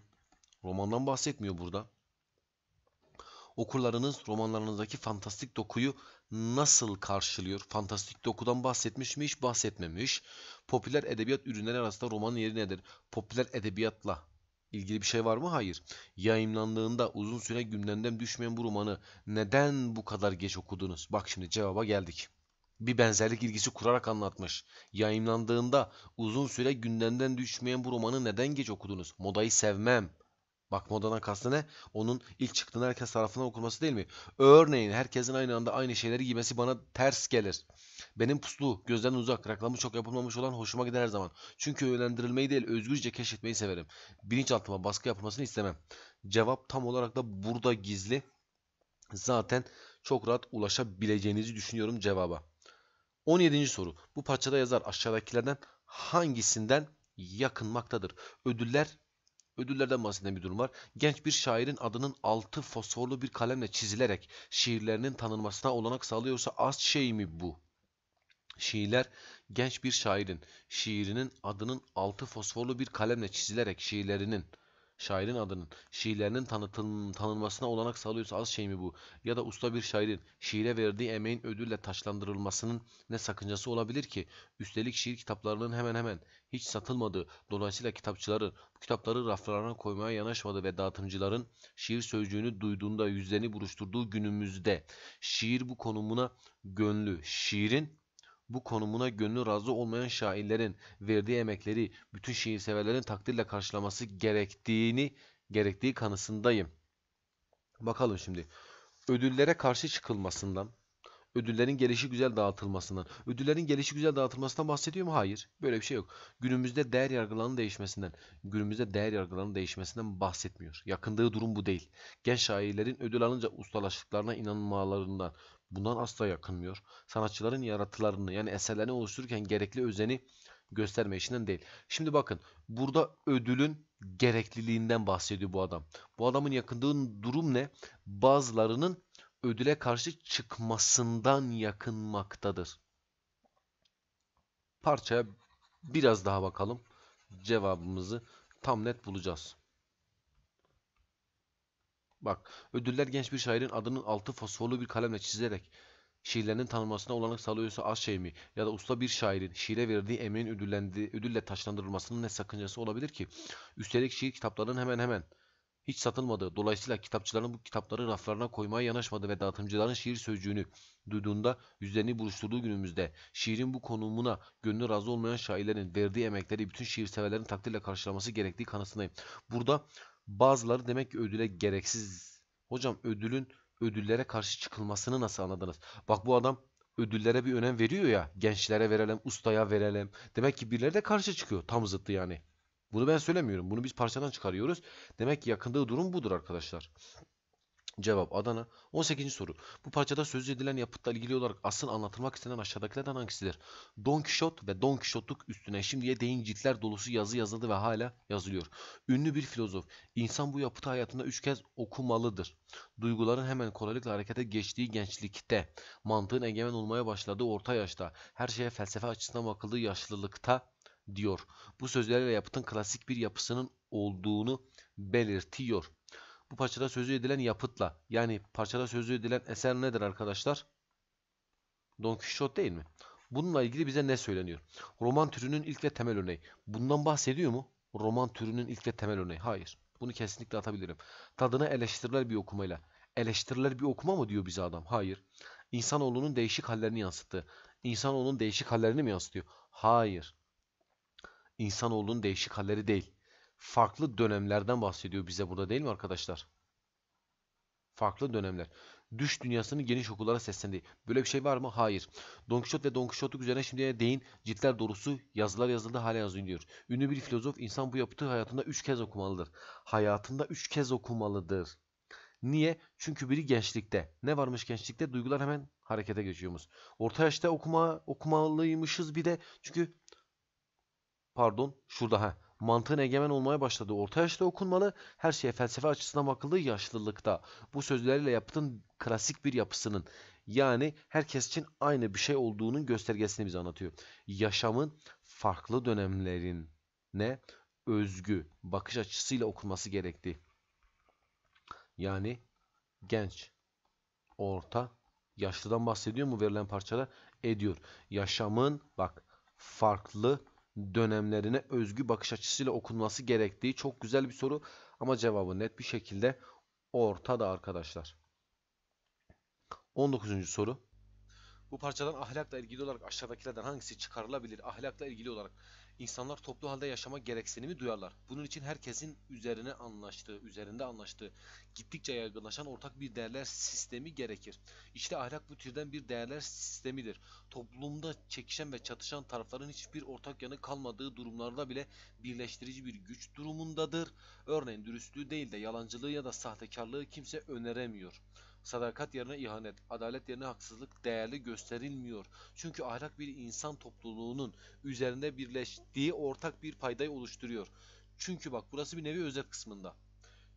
Romandan bahsetmiyor burada okurlarınız romanlarınızdaki fantastik dokuyu nasıl karşılıyor? Fantastik dokudan bahsetmiş mi hiç bahsetmemiş. Popüler edebiyat ürünleri arasında romanın yeri nedir? Popüler edebiyatla ilgili bir şey var mı? Hayır. Yayınlandığında uzun süre gündemden düşmeyen bu romanı neden bu kadar geç okudunuz? Bak şimdi cevaba geldik bir benzerlik ilgisi kurarak anlatmış. Yayınlandığında uzun süre gündemden düşmeyen bu romanı neden geç okudunuz? Modayı sevmem. Bak modadan kastı ne? Onun ilk çıktığında herkes tarafından okunması değil mi? Örneğin herkesin aynı anda aynı şeyleri giymesi bana ters gelir. Benim puslu, gözden uzak, reklamı çok yapılmamış olan hoşuma gider her zaman. Çünkü yönlendirilmeyi değil, özgürce keşfetmeyi severim. Bilinçaltıma baskı yapılmasını istemem. Cevap tam olarak da burada gizli. Zaten çok rahat ulaşabileceğinizi düşünüyorum cevaba. 17. soru. Bu parçada yazar aşağıdakilerden hangisinden yakınmaktadır? Ödüller Ödüllerden bahseden bir durum var. Genç bir şairin adının altı fosforlu bir kalemle çizilerek şiirlerinin tanınmasına olanak sağlıyorsa az şey mi bu? Şiirler genç bir şairin şiirinin adının altı fosforlu bir kalemle çizilerek şiirlerinin şairin adının, şiirlerinin tanınmasına olanak sağlıyorsa az şey mi bu? Ya da usta bir şairin şiire verdiği emeğin ödülle taşlandırılmasının ne sakıncası olabilir ki? Üstelik şiir kitaplarının hemen hemen hiç satılmadığı, dolayısıyla kitapçıların bu kitapları raflarına koymaya yanaşmadığı ve dağıtımcıların şiir sözcüğünü duyduğunda yüzlerini buruşturduğu günümüzde şiir bu konumuna gönlü, şiirin bu konumuna gönlü razı olmayan şairlerin verdiği emekleri bütün şiirseverlerin takdirle karşılaması gerektiğini gerektiği kanısındayım. Bakalım şimdi. Ödüllere karşı çıkılmasından, ödüllerin gelişi güzel dağıtılmasından. Ödüllerin gelişi güzel dağıtılmasından bahsediyor mu? Hayır. Böyle bir şey yok. Günümüzde değer yargılarının değişmesinden, günümüzde değer yargılarının değişmesinden bahsetmiyor. Yakındığı durum bu değil. Genç şairlerin ödül alınca ustalaştıklarına inanmalarından, bundan asla yakınmıyor. Sanatçıların yaratılarını yani eserlerini oluştururken gerekli özeni gösterme işinden değil. Şimdi bakın burada ödülün gerekliliğinden bahsediyor bu adam. Bu adamın yakındığı durum ne? Bazılarının ödüle karşı çıkmasından yakınmaktadır. Parçaya biraz daha bakalım. Cevabımızı tam net bulacağız. Bak ödüller genç bir şairin adının altı fosforlu bir kalemle çizilerek şiirlerinin tanınmasına olanak sağlıyorsa az şey mi? Ya da usta bir şairin şiire verdiği emeğin ödüllendiği, ödülle taşlandırılmasının ne sakıncası olabilir ki? Üstelik şiir kitaplarının hemen hemen hiç satılmadığı, Dolayısıyla kitapçıların bu kitapları raflarına koymaya yanaşmadığı ve dağıtımcıların şiir sözcüğünü duyduğunda yüzlerini buruşturduğu günümüzde şiirin bu konumuna gönlü razı olmayan şairlerin verdiği emekleri bütün şiirseverlerin takdirle karşılaması gerektiği kanısındayım. Burada Bazıları demek ki ödüle gereksiz. Hocam ödülün ödüllere karşı çıkılmasını nasıl anladınız? Bak bu adam ödüllere bir önem veriyor ya. Gençlere verelim, ustaya verelim. Demek ki birileri de karşı çıkıyor. Tam zıttı yani. Bunu ben söylemiyorum. Bunu biz parçadan çıkarıyoruz. Demek ki yakındığı durum budur arkadaşlar. Cevap Adana. 18. soru. Bu parçada sözü edilen yapıtla ilgili olarak asıl anlatılmak istenen aşağıdakilerden hangisidir? Don Kişot ve Don Kişotluk üstüne şimdiye değin ciltler dolusu yazı yazıldı ve hala yazılıyor. Ünlü bir filozof. İnsan bu yapıtı hayatında üç kez okumalıdır. Duyguların hemen kolaylıkla harekete geçtiği gençlikte, mantığın egemen olmaya başladığı orta yaşta, her şeye felsefe açısından bakıldığı yaşlılıkta diyor. Bu sözlerle yapıtın klasik bir yapısının olduğunu belirtiyor. Bu parçada sözü edilen yapıtla yani parçada sözü edilen eser nedir arkadaşlar? Don Quixote değil mi? Bununla ilgili bize ne söyleniyor? Roman türünün ilk ve temel örneği. Bundan bahsediyor mu? Roman türünün ilk ve temel örneği. Hayır. Bunu kesinlikle atabilirim. Tadına eleştiriler bir okumayla. Eleştiriler bir okuma mı diyor bize adam? Hayır. İnsanoğlunun değişik hallerini yansıttı. İnsanoğlunun değişik hallerini mi yansıtıyor? Hayır. İnsanoğlunun değişik halleri değil farklı dönemlerden bahsediyor bize burada değil mi arkadaşlar? Farklı dönemler. Düş dünyasının geniş okullara seslendi. Böyle bir şey var mı? Hayır. Don Quixote ve Don Quixote'luk üzerine şimdiye değin ciltler doğrusu yazılar yazıldı hala yazılıyor. Ünlü bir filozof insan bu yaptığı hayatında 3 kez okumalıdır. Hayatında 3 kez okumalıdır. Niye? Çünkü biri gençlikte. Ne varmış gençlikte? Duygular hemen harekete geçiyormuş. Orta yaşta okuma, okumalıymışız bir de. Çünkü pardon şurada ha mantığın egemen olmaya başladığı orta yaşta okunmalı, her şeye felsefe açısından bakıldığı yaşlılıkta. Bu sözleriyle yapıtın klasik bir yapısının yani herkes için aynı bir şey olduğunun göstergesini bize anlatıyor. Yaşamın farklı dönemlerine özgü bakış açısıyla okunması gerektiği. Yani genç, orta, yaşlıdan bahsediyor mu verilen parçada? Ediyor. Yaşamın bak farklı dönemlerine özgü bakış açısıyla okunması gerektiği çok güzel bir soru ama cevabı net bir şekilde ortada arkadaşlar. 19. soru. Bu parçadan ahlakla ilgili olarak aşağıdakilerden hangisi çıkarılabilir? Ahlakla ilgili olarak İnsanlar toplu halde yaşama gereksinimi duyarlar. Bunun için herkesin üzerine anlaştığı, üzerinde anlaştığı, gittikçe yaygınlaşan ortak bir değerler sistemi gerekir. İşte ahlak bu türden bir değerler sistemidir. Toplumda çekişen ve çatışan tarafların hiçbir ortak yanı kalmadığı durumlarda bile birleştirici bir güç durumundadır. Örneğin dürüstlüğü değil de yalancılığı ya da sahtekarlığı kimse öneremiyor. Sadakat yerine ihanet, adalet yerine haksızlık değerli gösterilmiyor. Çünkü ahlak bir insan topluluğunun üzerinde birleştiği ortak bir paydayı oluşturuyor. Çünkü bak burası bir nevi özet kısmında.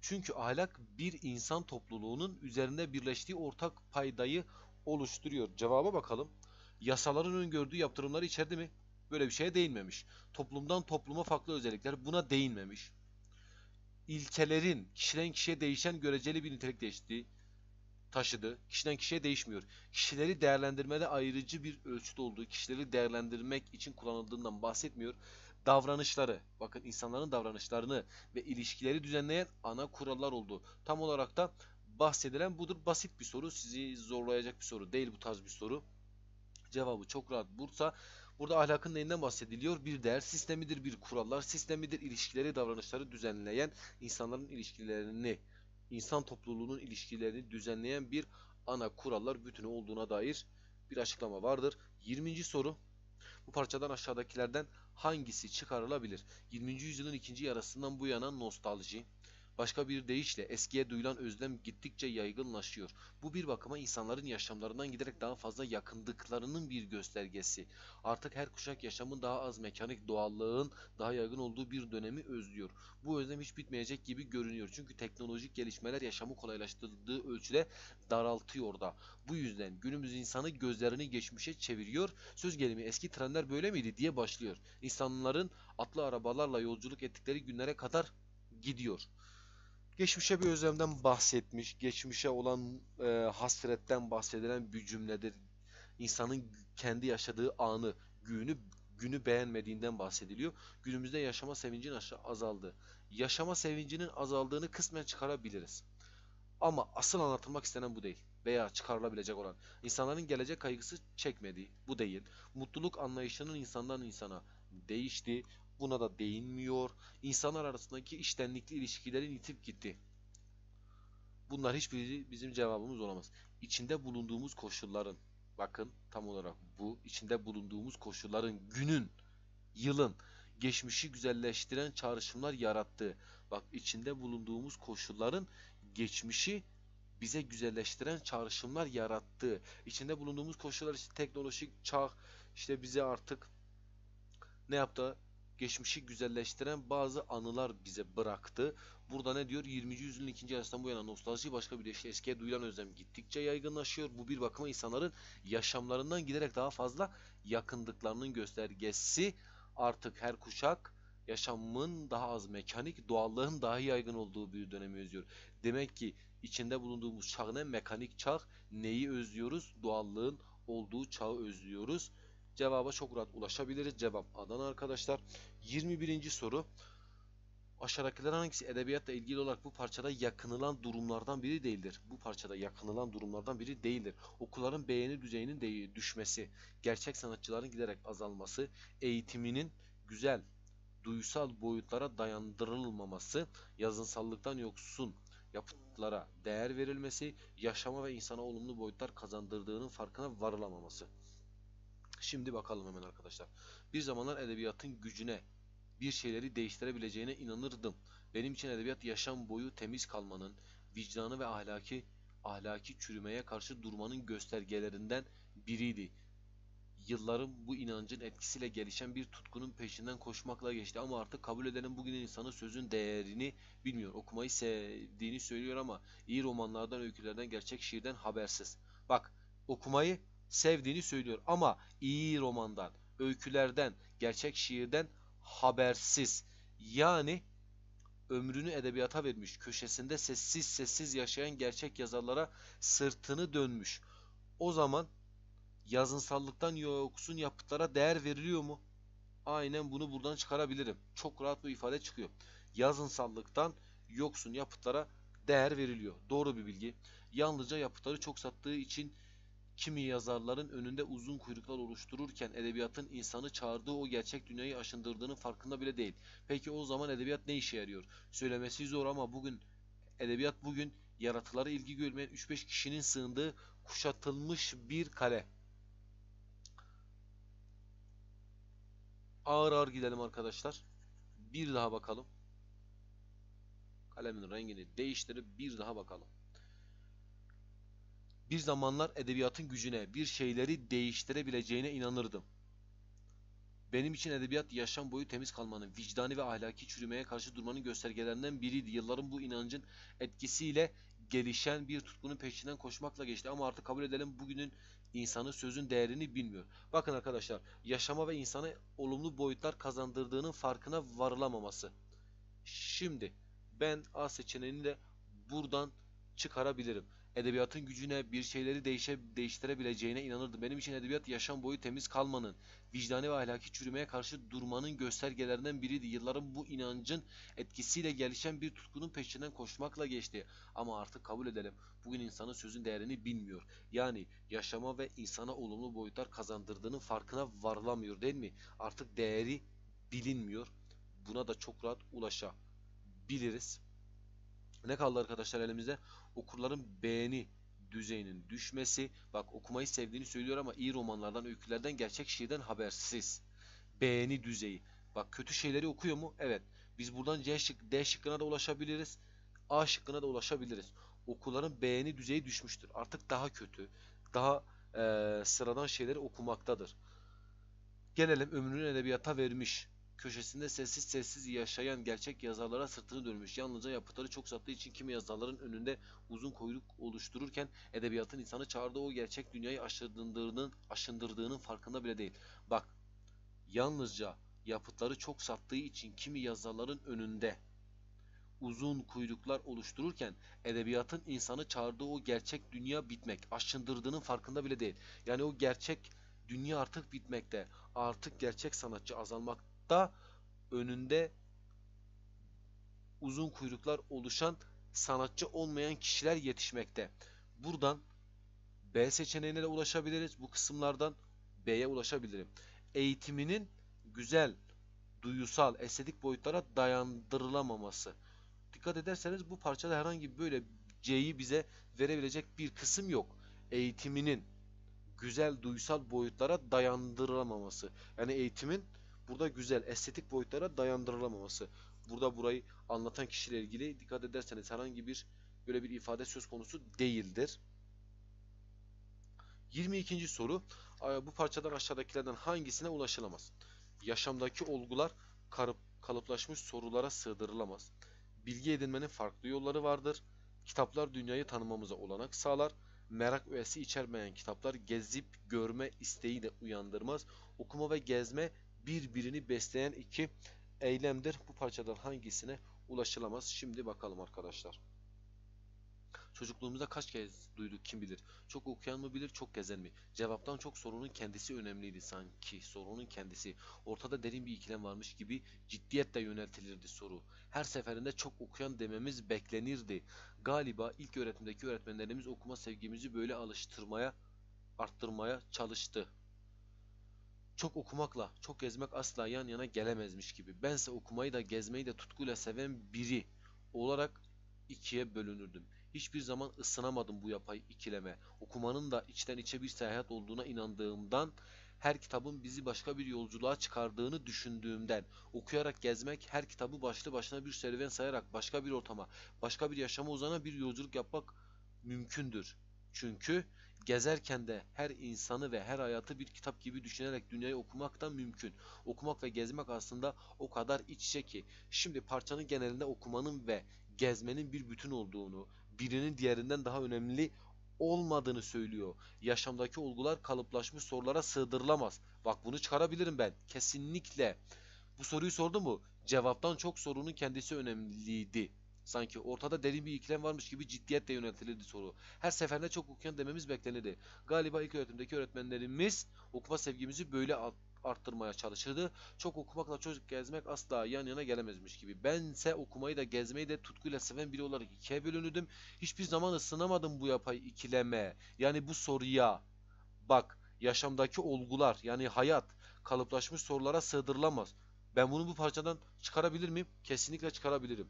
Çünkü ahlak bir insan topluluğunun üzerinde birleştiği ortak paydayı oluşturuyor. Cevaba bakalım. Yasaların öngördüğü yaptırımları içerdi mi? Böyle bir şeye değinmemiş. Toplumdan topluma farklı özellikler buna değinmemiş. İlkelerin kişiden kişiye değişen göreceli bir nitelik değiştiği, taşıdı. Kişiden kişiye değişmiyor. Kişileri değerlendirmede ayrıcı bir ölçüde olduğu, kişileri değerlendirmek için kullanıldığından bahsetmiyor. Davranışları, bakın insanların davranışlarını ve ilişkileri düzenleyen ana kurallar oldu. Tam olarak da bahsedilen budur. Basit bir soru, sizi zorlayacak bir soru değil bu tarz bir soru. Cevabı çok rahat Bursa. Burada ahlakın neyinden bahsediliyor? Bir değer sistemidir, bir kurallar sistemidir. İlişkileri, davranışları düzenleyen insanların ilişkilerini insan topluluğunun ilişkilerini düzenleyen bir ana kurallar bütünü olduğuna dair bir açıklama vardır. 20. soru bu parçadan aşağıdakilerden hangisi çıkarılabilir? 20. yüzyılın ikinci yarısından bu yana nostalji, Başka bir deyişle eskiye duyulan özlem gittikçe yaygınlaşıyor. Bu bir bakıma insanların yaşamlarından giderek daha fazla yakındıklarının bir göstergesi. Artık her kuşak yaşamın daha az mekanik doğallığın daha yaygın olduğu bir dönemi özlüyor. Bu özlem hiç bitmeyecek gibi görünüyor. Çünkü teknolojik gelişmeler yaşamı kolaylaştırdığı ölçüde daraltıyor da. Bu yüzden günümüz insanı gözlerini geçmişe çeviriyor. Söz gelimi eski trenler böyle miydi diye başlıyor. İnsanların atlı arabalarla yolculuk ettikleri günlere kadar gidiyor. Geçmişe bir özlemden bahsetmiş, geçmişe olan e, hasretten bahsedilen bir cümledir. İnsanın kendi yaşadığı anı, günü günü beğenmediğinden bahsediliyor. Günümüzde yaşama sevincinin azaldı? Yaşama sevincinin azaldığını kısmen çıkarabiliriz. Ama asıl anlatılmak istenen bu değil veya çıkarılabilecek olan. insanların gelecek kaygısı çekmediği bu değil. Mutluluk anlayışının insandan insana değişti. Buna da değinmiyor. İnsanlar arasındaki iştenlikli ilişkilerin itip gitti. Bunlar hiçbir bizim cevabımız olamaz. İçinde bulunduğumuz koşulların, bakın tam olarak bu, içinde bulunduğumuz koşulların, günün, yılın, geçmişi güzelleştiren çağrışımlar yarattı. Bak içinde bulunduğumuz koşulların geçmişi bize güzelleştiren çağrışımlar yarattı. İçinde bulunduğumuz koşullar işte teknolojik çağ işte bize artık ne yaptı? geçmişi güzelleştiren bazı anılar bize bıraktı. Burada ne diyor? 20. yüzyılın ikinci yarısından bu yana nostalji başka bir de eskiye duyulan özlem gittikçe yaygınlaşıyor. Bu bir bakıma insanların yaşamlarından giderek daha fazla yakındıklarının göstergesi. Artık her kuşak yaşamın daha az mekanik, doğallığın daha yaygın olduğu bir dönemi özlüyor. Demek ki içinde bulunduğumuz çağ ne? Mekanik çağ. Neyi özlüyoruz? Doğallığın olduğu çağı özlüyoruz. Cevaba çok rahat ulaşabiliriz. Cevap Adana arkadaşlar. 21. soru. Aşağıdakiler hangisi edebiyatla ilgili olarak bu parçada yakınılan durumlardan biri değildir? Bu parçada yakınılan durumlardan biri değildir. Okulların beğeni düzeyinin de düşmesi, gerçek sanatçıların giderek azalması, eğitiminin güzel, duysal boyutlara dayandırılmaması, yazınsallıktan yoksun yapıtlara değer verilmesi, yaşama ve insana olumlu boyutlar kazandırdığının farkına varılamaması. Şimdi bakalım hemen arkadaşlar. Bir zamanlar edebiyatın gücüne bir şeyleri değiştirebileceğine inanırdım. Benim için edebiyat yaşam boyu temiz kalmanın, vicdanı ve ahlaki ahlaki çürümeye karşı durmanın göstergelerinden biriydi. Yıllarım bu inancın etkisiyle gelişen bir tutkunun peşinden koşmakla geçti ama artık kabul edelim bugünün insanı sözün değerini bilmiyor. Okumayı sevdiğini söylüyor ama iyi romanlardan, öykülerden, gerçek şiirden habersiz. Bak okumayı sevdiğini söylüyor ama iyi romandan, öykülerden, gerçek şiirden habersiz. Yani ömrünü edebiyata vermiş, köşesinde sessiz sessiz yaşayan gerçek yazarlara sırtını dönmüş. O zaman yazınsallıktan yoksun yapıtlara değer veriliyor mu? Aynen bunu buradan çıkarabilirim. Çok rahat bu ifade çıkıyor. Yazınsallıktan yoksun yapıtlara değer veriliyor. Doğru bir bilgi. Yalnızca yapıtları çok sattığı için kimi yazarların önünde uzun kuyruklar oluştururken edebiyatın insanı çağırdığı o gerçek dünyayı aşındırdığının farkında bile değil. Peki o zaman edebiyat ne işe yarıyor? Söylemesi zor ama bugün edebiyat bugün yaratılara ilgi görmeyen 3-5 kişinin sığındığı kuşatılmış bir kale. Ağır ağır gidelim arkadaşlar. Bir daha bakalım. Kalemin rengini değiştirip bir daha bakalım. Bir zamanlar edebiyatın gücüne, bir şeyleri değiştirebileceğine inanırdım. Benim için edebiyat yaşam boyu temiz kalmanın, vicdani ve ahlaki çürümeye karşı durmanın göstergelerinden biriydi. Yılların bu inancın etkisiyle gelişen bir tutkunun peşinden koşmakla geçti. Ama artık kabul edelim bugünün insanı sözün değerini bilmiyor. Bakın arkadaşlar yaşama ve insana olumlu boyutlar kazandırdığının farkına varılamaması. Şimdi ben A seçeneğini de buradan çıkarabilirim edebiyatın gücüne, bir şeyleri değişe, değiştirebileceğine inanırdı. Benim için edebiyat yaşam boyu temiz kalmanın, vicdani ve ahlaki çürümeye karşı durmanın göstergelerinden biriydi. Yılların bu inancın etkisiyle gelişen bir tutkunun peşinden koşmakla geçti. Ama artık kabul edelim, bugün insanın sözün değerini bilmiyor. Yani yaşama ve insana olumlu boyutlar kazandırdığının farkına varlamıyor, değil mi? Artık değeri bilinmiyor. Buna da çok rahat ulaşabiliriz. Ne kaldı arkadaşlar elimizde? okurların beğeni düzeyinin düşmesi, bak okumayı sevdiğini söylüyor ama iyi romanlardan, öykülerden, gerçek şiirden habersiz. Beğeni düzeyi. Bak kötü şeyleri okuyor mu? Evet. Biz buradan C şık, D şıkkına da ulaşabiliriz. A şıkkına da ulaşabiliriz. Okuların beğeni düzeyi düşmüştür. Artık daha kötü, daha e, sıradan şeyleri okumaktadır. Gelelim ömrünü edebiyata vermiş köşesinde sessiz sessiz yaşayan gerçek yazarlara sırtını dönmüş. Yalnızca yapıtları çok sattığı için kimi yazarların önünde uzun kuyruk oluştururken edebiyatın insanı çağırdığı o gerçek dünyayı aşındırdığının, aşındırdığının farkında bile değil. Bak yalnızca yapıtları çok sattığı için kimi yazarların önünde uzun kuyruklar oluştururken edebiyatın insanı çağırdığı o gerçek dünya bitmek, aşındırdığının farkında bile değil. Yani o gerçek dünya artık bitmekte. Artık gerçek sanatçı azalmak hatta önünde uzun kuyruklar oluşan sanatçı olmayan kişiler yetişmekte. Buradan B seçeneğine de ulaşabiliriz. Bu kısımlardan B'ye ulaşabilirim. Eğitiminin güzel, duyusal, estetik boyutlara dayandırılamaması. Dikkat ederseniz bu parçada herhangi böyle C'yi bize verebilecek bir kısım yok. Eğitiminin güzel duyusal boyutlara dayandırılamaması. Yani eğitimin burada güzel estetik boyutlara dayandırılamaması. Burada burayı anlatan kişiyle ilgili dikkat ederseniz herhangi bir böyle bir ifade söz konusu değildir. 22. soru ee, bu parçadan aşağıdakilerden hangisine ulaşılamaz? Yaşamdaki olgular kalıplaşmış sorulara sığdırılamaz. Bilgi edinmenin farklı yolları vardır. Kitaplar dünyayı tanımamıza olanak sağlar. Merak öğesi içermeyen kitaplar gezip görme isteği de uyandırmaz. Okuma ve gezme birbirini besleyen iki eylemdir. Bu parçadan hangisine ulaşılamaz? Şimdi bakalım arkadaşlar. Çocukluğumuzda kaç kez duyduk kim bilir? Çok okuyan mı bilir, çok gezen mi? Cevaptan çok sorunun kendisi önemliydi sanki. Sorunun kendisi. Ortada derin bir ikilem varmış gibi ciddiyetle yöneltilirdi soru. Her seferinde çok okuyan dememiz beklenirdi. Galiba ilk öğretimdeki öğretmenlerimiz okuma sevgimizi böyle alıştırmaya, arttırmaya çalıştı çok okumakla, çok gezmek asla yan yana gelemezmiş gibi. Bense okumayı da gezmeyi de tutkuyla seven biri olarak ikiye bölünürdüm. Hiçbir zaman ısınamadım bu yapay ikileme. Okumanın da içten içe bir seyahat olduğuna inandığımdan, her kitabın bizi başka bir yolculuğa çıkardığını düşündüğümden, okuyarak gezmek, her kitabı başlı başına bir serüven sayarak başka bir ortama, başka bir yaşama uzanan bir yolculuk yapmak mümkündür. Çünkü Gezerken de her insanı ve her hayatı bir kitap gibi düşünerek dünyayı okumak da mümkün. Okumak ve gezmek aslında o kadar iç içe ki şimdi parçanın genelinde okumanın ve gezmenin bir bütün olduğunu, birinin diğerinden daha önemli olmadığını söylüyor. Yaşamdaki olgular kalıplaşmış sorulara sığdırılamaz. Bak bunu çıkarabilirim ben. Kesinlikle. Bu soruyu sordu mu? Cevaptan çok sorunun kendisi önemliydi. Sanki ortada derin bir ikilem varmış gibi ciddiyetle yönetilirdi soru. Her seferinde çok okuyan dememiz beklenirdi. Galiba ilk öğretimdeki öğretmenlerimiz okuma sevgimizi böyle arttırmaya çalışırdı. Çok okumakla çocuk gezmek asla yan yana gelemezmiş gibi. Bense okumayı da gezmeyi de tutkuyla seven biri olarak ikiye bölünürdüm. Hiçbir zaman ısınamadım bu yapay ikileme. Yani bu soruya. Bak yaşamdaki olgular yani hayat kalıplaşmış sorulara sığdırılamaz. Ben bunu bu parçadan çıkarabilir miyim? Kesinlikle çıkarabilirim.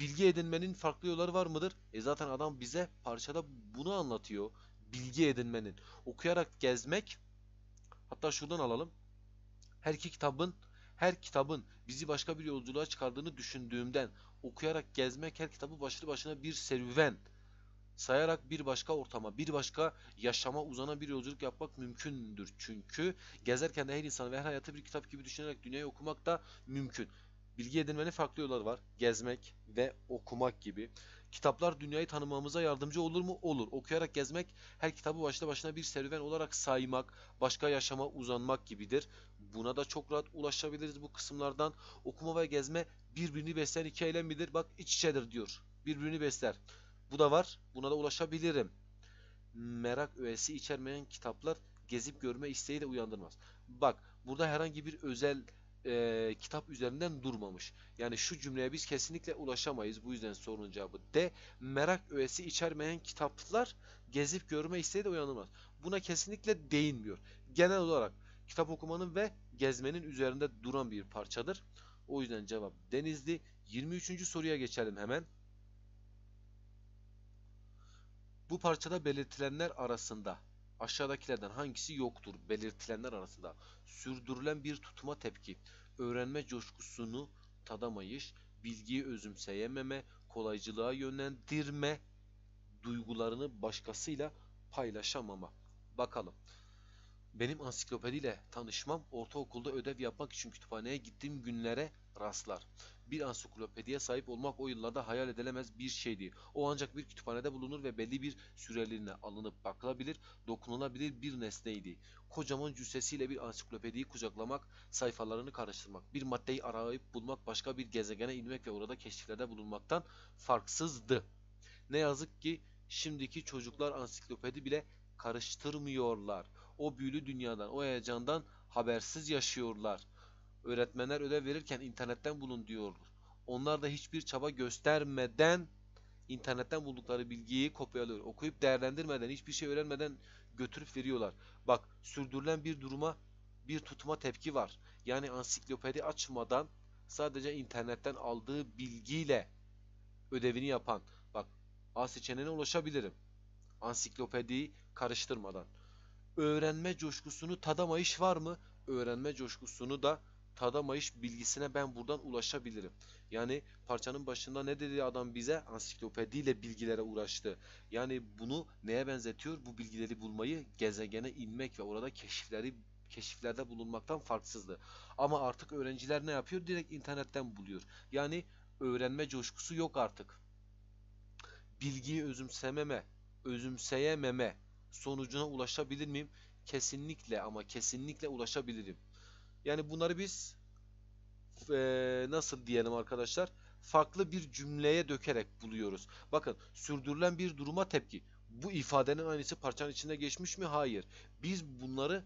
Bilgi edinmenin farklı yolları var mıdır? E zaten adam bize parçada bunu anlatıyor. Bilgi edinmenin. Okuyarak gezmek. Hatta şuradan alalım. Her iki kitabın her kitabın bizi başka bir yolculuğa çıkardığını düşündüğümden okuyarak gezmek her kitabı başlı başına bir serüven sayarak bir başka ortama, bir başka yaşama uzanan bir yolculuk yapmak mümkündür. Çünkü gezerken de her insanı ve her hayatı bir kitap gibi düşünerek dünyayı okumak da mümkün. Bilgi edinmenin farklı yolları var. Gezmek ve okumak gibi. Kitaplar dünyayı tanımamıza yardımcı olur mu? Olur. Okuyarak gezmek her kitabı başta başına bir serüven olarak saymak, başka yaşama uzanmak gibidir. Buna da çok rahat ulaşabiliriz bu kısımlardan. Okuma ve gezme birbirini besleyen iki eylem midir? Bak iç içedir diyor. Birbirini besler. Bu da var. Buna da ulaşabilirim. Merak öğesi içermeyen kitaplar gezip görme isteği de uyandırmaz. Bak burada herhangi bir özel e, kitap üzerinden durmamış. Yani şu cümleye biz kesinlikle ulaşamayız. Bu yüzden sorunun cevabı D. Merak öğesi içermeyen kitaplar gezip görme isteği de uyanılmaz. Buna kesinlikle değinmiyor. Genel olarak kitap okumanın ve gezmenin üzerinde duran bir parçadır. O yüzden cevap Denizli. 23. soruya geçelim hemen. Bu parçada belirtilenler arasında Aşağıdakilerden hangisi yoktur belirtilenler arasında? Sürdürülen bir tutma tepki, öğrenme coşkusunu tadamayış, bilgiyi özümseyememe, kolaycılığa yönlendirme, duygularını başkasıyla paylaşamama. Bakalım. Benim ansiklopediyle tanışmam ortaokulda ödev yapmak için kütüphaneye gittiğim günlere rastlar. Bir ansiklopediye sahip olmak o yıllarda hayal edilemez bir şeydi. O ancak bir kütüphanede bulunur ve belli bir süreliğine alınıp bakılabilir, dokunulabilir bir nesneydi. Kocaman cüssesiyle bir ansiklopediyi kucaklamak, sayfalarını karıştırmak, bir maddeyi arayıp bulmak, başka bir gezegene inmek ve orada keşiflerde bulunmaktan farksızdı. Ne yazık ki şimdiki çocuklar ansiklopedi bile karıştırmıyorlar o büyülü dünyadan, o heyecandan habersiz yaşıyorlar. Öğretmenler ödev verirken internetten bulun diyorlar. Onlar da hiçbir çaba göstermeden internetten buldukları bilgiyi kopyalıyor. Okuyup değerlendirmeden, hiçbir şey öğrenmeden götürüp veriyorlar. Bak sürdürülen bir duruma bir tutma tepki var. Yani ansiklopedi açmadan sadece internetten aldığı bilgiyle ödevini yapan. Bak A seçeneğine ulaşabilirim. Ansiklopediyi karıştırmadan öğrenme coşkusunu tadamayış var mı? Öğrenme coşkusunu da tadamayış bilgisine ben buradan ulaşabilirim. Yani parçanın başında ne dedi adam bize? Ansiklopediyle bilgilere uğraştı. Yani bunu neye benzetiyor? Bu bilgileri bulmayı gezegene inmek ve orada keşifleri keşiflerde bulunmaktan farksızdı. Ama artık öğrenciler ne yapıyor? Direkt internetten buluyor. Yani öğrenme coşkusu yok artık. Bilgiyi özümsememe, özümseyememe sonucuna ulaşabilir miyim? Kesinlikle ama kesinlikle ulaşabilirim. Yani bunları biz e, nasıl diyelim arkadaşlar? Farklı bir cümleye dökerek buluyoruz. Bakın sürdürülen bir duruma tepki. Bu ifadenin aynısı parçanın içinde geçmiş mi? Hayır. Biz bunları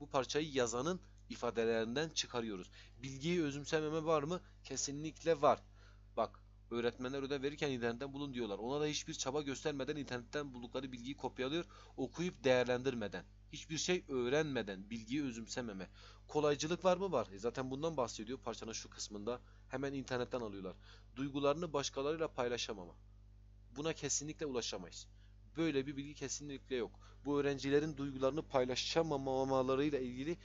bu parçayı yazanın ifadelerinden çıkarıyoruz. Bilgiyi özümsememe var mı? Kesinlikle var. Öğretmenler ödev verirken internetten bulun diyorlar. Ona da hiçbir çaba göstermeden internetten buldukları bilgiyi kopyalıyor, okuyup değerlendirmeden. Hiçbir şey öğrenmeden, bilgiyi özümsememe. Kolaycılık var mı? Var. E zaten bundan bahsediyor parçanın şu kısmında. Hemen internetten alıyorlar. Duygularını başkalarıyla paylaşamama. Buna kesinlikle ulaşamayız. Böyle bir bilgi kesinlikle yok. Bu öğrencilerin duygularını paylaşamamalarıyla ilgili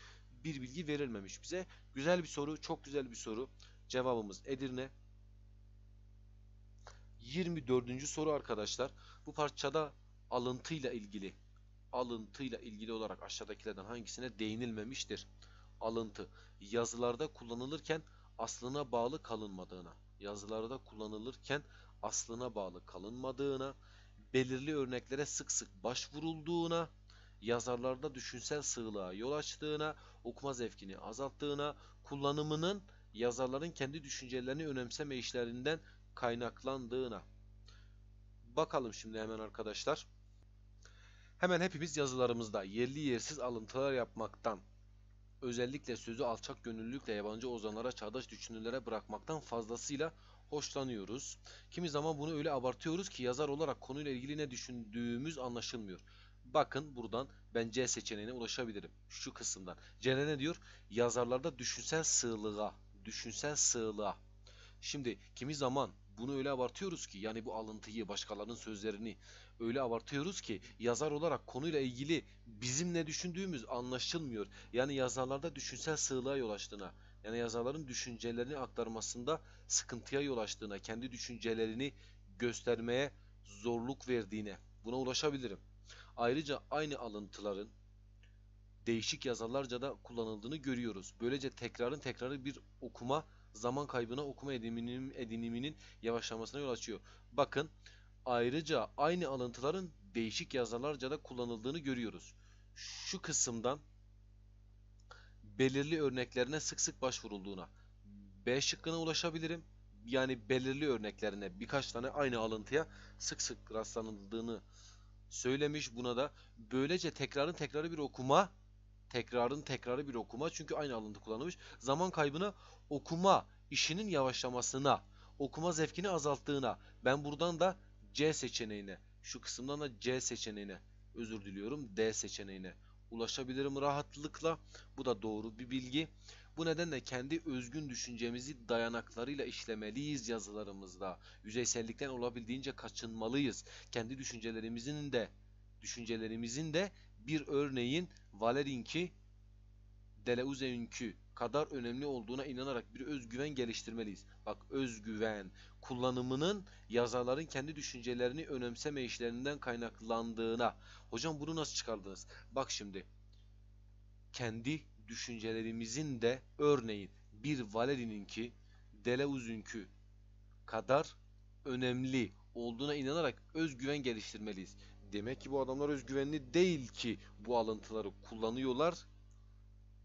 bir bilgi verilmemiş bize. Güzel bir soru, çok güzel bir soru. Cevabımız Edirne. 24. soru arkadaşlar. Bu parçada alıntıyla ilgili alıntıyla ilgili olarak aşağıdakilerden hangisine değinilmemiştir? Alıntı yazılarda kullanılırken aslına bağlı kalınmadığına, yazılarda kullanılırken aslına bağlı kalınmadığına, belirli örneklere sık sık başvurulduğuna, yazarlarda düşünsel sığlığa yol açtığına, okuma zevkini azalttığına, kullanımının yazarların kendi düşüncelerini önemseme işlerinden kaynaklandığına. Bakalım şimdi hemen arkadaşlar. Hemen hepimiz yazılarımızda yerli yersiz alıntılar yapmaktan, özellikle sözü alçak gönüllülükle yabancı ozanlara, çağdaş düşünürlere bırakmaktan fazlasıyla hoşlanıyoruz. Kimi zaman bunu öyle abartıyoruz ki yazar olarak konuyla ilgili ne düşündüğümüz anlaşılmıyor. Bakın buradan ben C seçeneğine ulaşabilirim. Şu kısımdan. C'de ne diyor? Yazarlarda düşünsel sığlığa. Düşünsel sığlığa. Şimdi kimi zaman bunu öyle abartıyoruz ki yani bu alıntıyı, başkalarının sözlerini öyle abartıyoruz ki yazar olarak konuyla ilgili bizim ne düşündüğümüz anlaşılmıyor. Yani yazarlarda düşünsel sığlığa yol açtığına, yani yazarların düşüncelerini aktarmasında sıkıntıya yol açtığına, kendi düşüncelerini göstermeye zorluk verdiğine buna ulaşabilirim. Ayrıca aynı alıntıların değişik yazarlarca da kullanıldığını görüyoruz. Böylece tekrarın tekrarı bir okuma zaman kaybına okuma ediniminin, ediniminin yavaşlamasına yol açıyor. Bakın ayrıca aynı alıntıların değişik yazarlarca da kullanıldığını görüyoruz. Şu kısımdan belirli örneklerine sık sık başvurulduğuna B şıkkına ulaşabilirim. Yani belirli örneklerine birkaç tane aynı alıntıya sık sık rastlanıldığını söylemiş. Buna da böylece tekrarın tekrarı bir okuma tekrarın tekrarı bir okuma çünkü aynı alıntı kullanılmış. Zaman kaybına okuma işinin yavaşlamasına, okuma zevkini azalttığına. Ben buradan da C seçeneğine, şu kısımdan da C seçeneğine, özür diliyorum D seçeneğine ulaşabilirim rahatlıkla. Bu da doğru bir bilgi. Bu nedenle kendi özgün düşüncemizi dayanaklarıyla işlemeliyiz yazılarımızda. Yüzeysellikten olabildiğince kaçınmalıyız. Kendi düşüncelerimizin de düşüncelerimizin de bir örneğin Valerinki, Deleuze'ünkü kadar önemli olduğuna inanarak bir özgüven geliştirmeliyiz. Bak özgüven kullanımının yazarların kendi düşüncelerini önemseme işlerinden kaynaklandığına. Hocam bunu nasıl çıkardınız? Bak şimdi kendi düşüncelerimizin de örneğin bir Valeri'ninki Deleuze'ünkü kadar önemli olduğuna inanarak özgüven geliştirmeliyiz. Demek ki bu adamlar özgüvenli değil ki bu alıntıları kullanıyorlar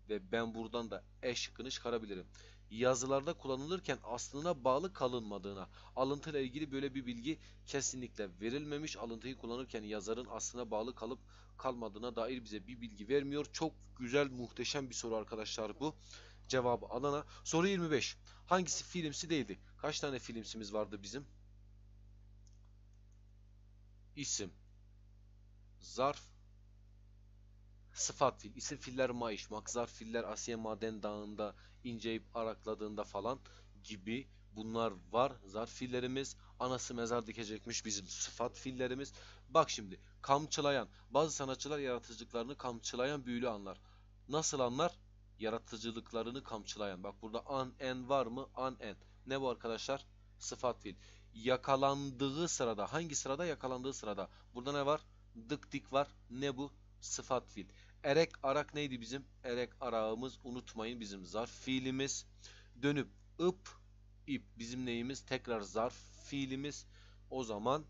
ve ben buradan da E şıkkını çıkarabilirim. Yazılarda kullanılırken aslına bağlı kalınmadığına, alıntıyla ilgili böyle bir bilgi kesinlikle verilmemiş. Alıntıyı kullanırken yazarın aslına bağlı kalıp kalmadığına dair bize bir bilgi vermiyor. Çok güzel, muhteşem bir soru arkadaşlar bu. Cevabı alana. Soru 25. Hangisi filmsi değildi? Kaç tane filmsimiz vardı bizim? İsim zarf sıfat fiil, isim filler maiş, makzar filler Asya Maden Dağı'nda inceleyip arakladığında falan gibi bunlar var. Zarf fillerimiz, anası mezar dikecekmiş bizim sıfat fillerimiz. Bak şimdi kamçılayan, bazı sanatçılar yaratıcılıklarını kamçılayan büyülü anlar. Nasıl anlar? Yaratıcılıklarını kamçılayan. Bak burada an en var mı? An en. Ne bu arkadaşlar? Sıfat fiil. Yakalandığı sırada, hangi sırada? Yakalandığı sırada. Burada ne var? dık dik var. Ne bu? Sıfat fiil. Erek arak neydi bizim? Erek arağımız unutmayın bizim zarf fiilimiz. Dönüp ıp ip bizim neyimiz? Tekrar zarf fiilimiz. O zaman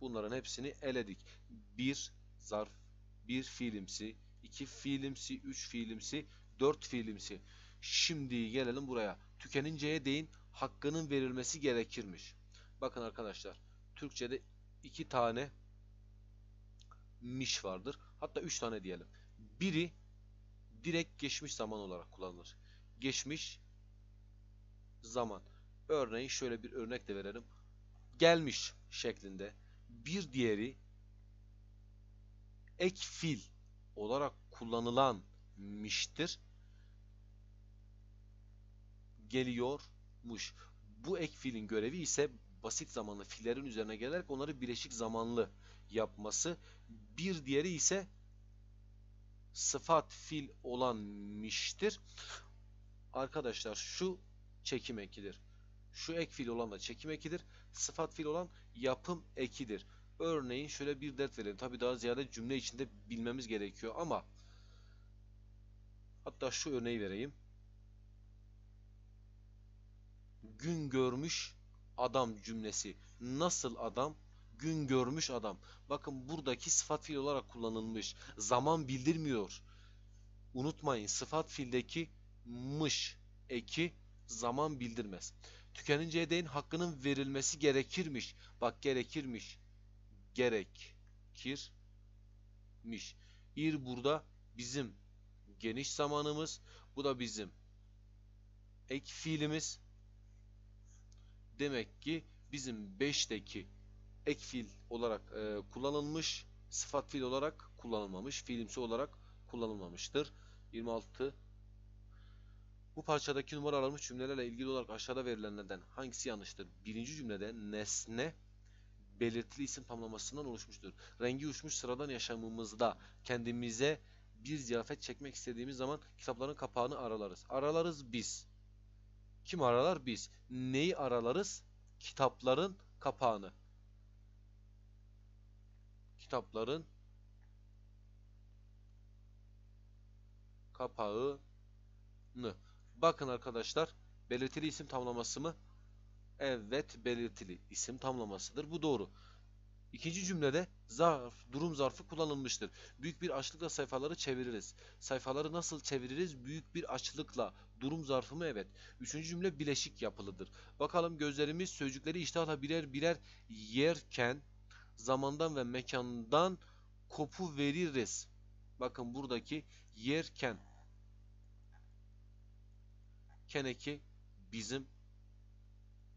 bunların hepsini eledik. Bir zarf, bir fiilimsi, iki fiilimsi, üç fiilimsi, dört fiilimsi. Şimdi gelelim buraya. Tükeninceye değin hakkının verilmesi gerekirmiş. Bakın arkadaşlar Türkçe'de iki tane miş vardır. Hatta 3 tane diyelim. Biri direkt geçmiş zaman olarak kullanılır. Geçmiş zaman. Örneğin şöyle bir örnek de verelim. Gelmiş şeklinde. Bir diğeri ek fil olarak kullanılan miştir. Geliyormuş. Bu ek filin görevi ise basit zamanlı fillerin üzerine gelerek onları bileşik zamanlı yapması. Bir diğeri ise sıfat fil olanmıştır Arkadaşlar şu çekim ekidir. Şu ek fil olan da çekim ekidir. Sıfat fil olan yapım ekidir. Örneğin şöyle bir dert verelim. Tabi daha ziyade cümle içinde bilmemiz gerekiyor ama hatta şu örneği vereyim. Gün görmüş adam cümlesi. Nasıl adam? gün görmüş adam. Bakın buradaki sıfat fiil olarak kullanılmış. Zaman bildirmiyor. Unutmayın sıfat fiildeki mış eki zaman bildirmez. Tükeninceye değin hakkının verilmesi gerekirmiş. Bak gerekirmiş. Gerekirmiş. İr burada bizim geniş zamanımız. Bu da bizim ek fiilimiz. Demek ki bizim 5'teki ek fiil olarak e, kullanılmış, sıfat fiil olarak kullanılmamış, fiilimsi olarak kullanılmamıştır. 26. Bu parçadaki numaralanmış cümlelerle ilgili olarak aşağıda verilenlerden hangisi yanlıştır? Birinci cümlede nesne belirtili isim tamlamasından oluşmuştur. Rengi uçmuş sıradan yaşamımızda kendimize bir ziyafet çekmek istediğimiz zaman kitapların kapağını aralarız. Aralarız biz. Kim aralar? Biz. Neyi aralarız? Kitapların kapağını kitapların kapağını. Bakın arkadaşlar belirtili isim tamlaması mı? Evet belirtili isim tamlamasıdır. Bu doğru. İkinci cümlede zarf, durum zarfı kullanılmıştır. Büyük bir açlıkla sayfaları çeviririz. Sayfaları nasıl çeviririz? Büyük bir açlıkla. Durum zarfı mı? Evet. Üçüncü cümle bileşik yapılıdır. Bakalım gözlerimiz sözcükleri iştahla birer birer yerken zamandan ve mekandan kopu veririz. Bakın buradaki yerken keneki bizim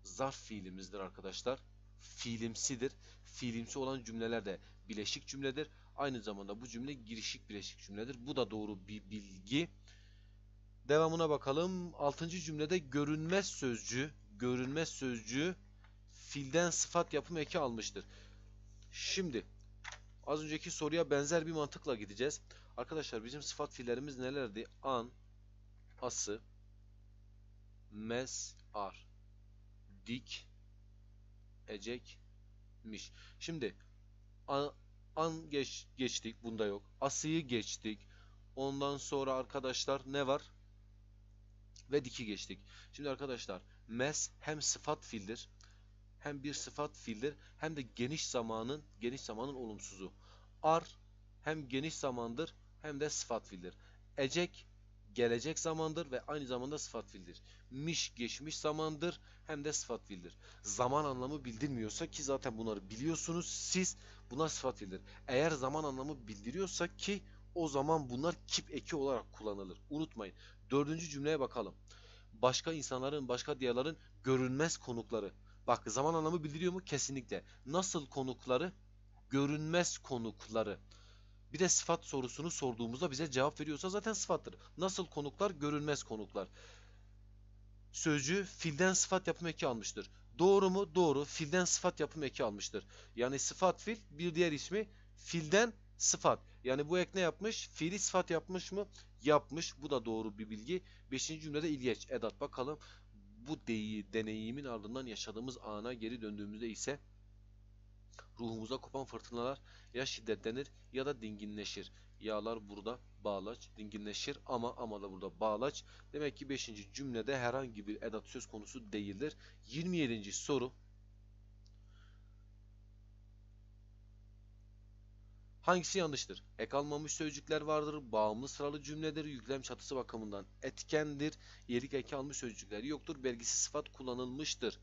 zarf fiilimizdir arkadaşlar. Fiilimsidir. Fiilimsi olan cümleler de bileşik cümledir. Aynı zamanda bu cümle girişik bileşik cümledir. Bu da doğru bir bilgi. Devamına bakalım. Altıncı cümlede görünmez sözcü görünmez sözcüğü filden sıfat yapım eki almıştır. Şimdi az önceki soruya benzer bir mantıkla gideceğiz. Arkadaşlar bizim sıfat fiillerimiz nelerdi? An, ası, mes, ar, dik, ecek, miş. Şimdi an, an geç, geçtik. Bunda yok. Asıyı geçtik. Ondan sonra arkadaşlar ne var? Ve diki geçtik. Şimdi arkadaşlar mes hem sıfat fiildir hem bir sıfat fiildir hem de geniş zamanın geniş zamanın olumsuzu. Ar hem geniş zamandır hem de sıfat fiildir. Ecek gelecek zamandır ve aynı zamanda sıfat fiildir. Miş geçmiş zamandır hem de sıfat fiildir. Zaman anlamı bildirmiyorsa ki zaten bunları biliyorsunuz siz bunlar sıfat fiildir. Eğer zaman anlamı bildiriyorsa ki o zaman bunlar kip eki olarak kullanılır. Unutmayın. Dördüncü cümleye bakalım. Başka insanların, başka diyarların görünmez konukları. Bak zaman anlamı bildiriyor mu? Kesinlikle. Nasıl konukları? Görünmez konukları. Bir de sıfat sorusunu sorduğumuzda bize cevap veriyorsa zaten sıfattır. Nasıl konuklar? Görünmez konuklar. sözcü filden sıfat yapım eki almıştır. Doğru mu? Doğru. Filden sıfat yapım eki almıştır. Yani sıfat fil bir diğer ismi filden sıfat. Yani bu ek ne yapmış? Fiili sıfat yapmış mı? Yapmış. Bu da doğru bir bilgi. Beşinci cümlede ilgeç. Edat bakalım bu deyi, deneyimin ardından yaşadığımız ana geri döndüğümüzde ise ruhumuza kopan fırtınalar ya şiddetlenir ya da dinginleşir. Yağlar burada bağlaç, dinginleşir ama ama da burada bağlaç. Demek ki 5. cümlede herhangi bir edat söz konusu değildir. 27. soru Hangisi yanlıştır? Ek almamış sözcükler vardır, bağımlı sıralı cümledir, yüklem çatısı bakımından etkendir, yerik ek almış sözcükler yoktur, belgisi sıfat kullanılmıştır.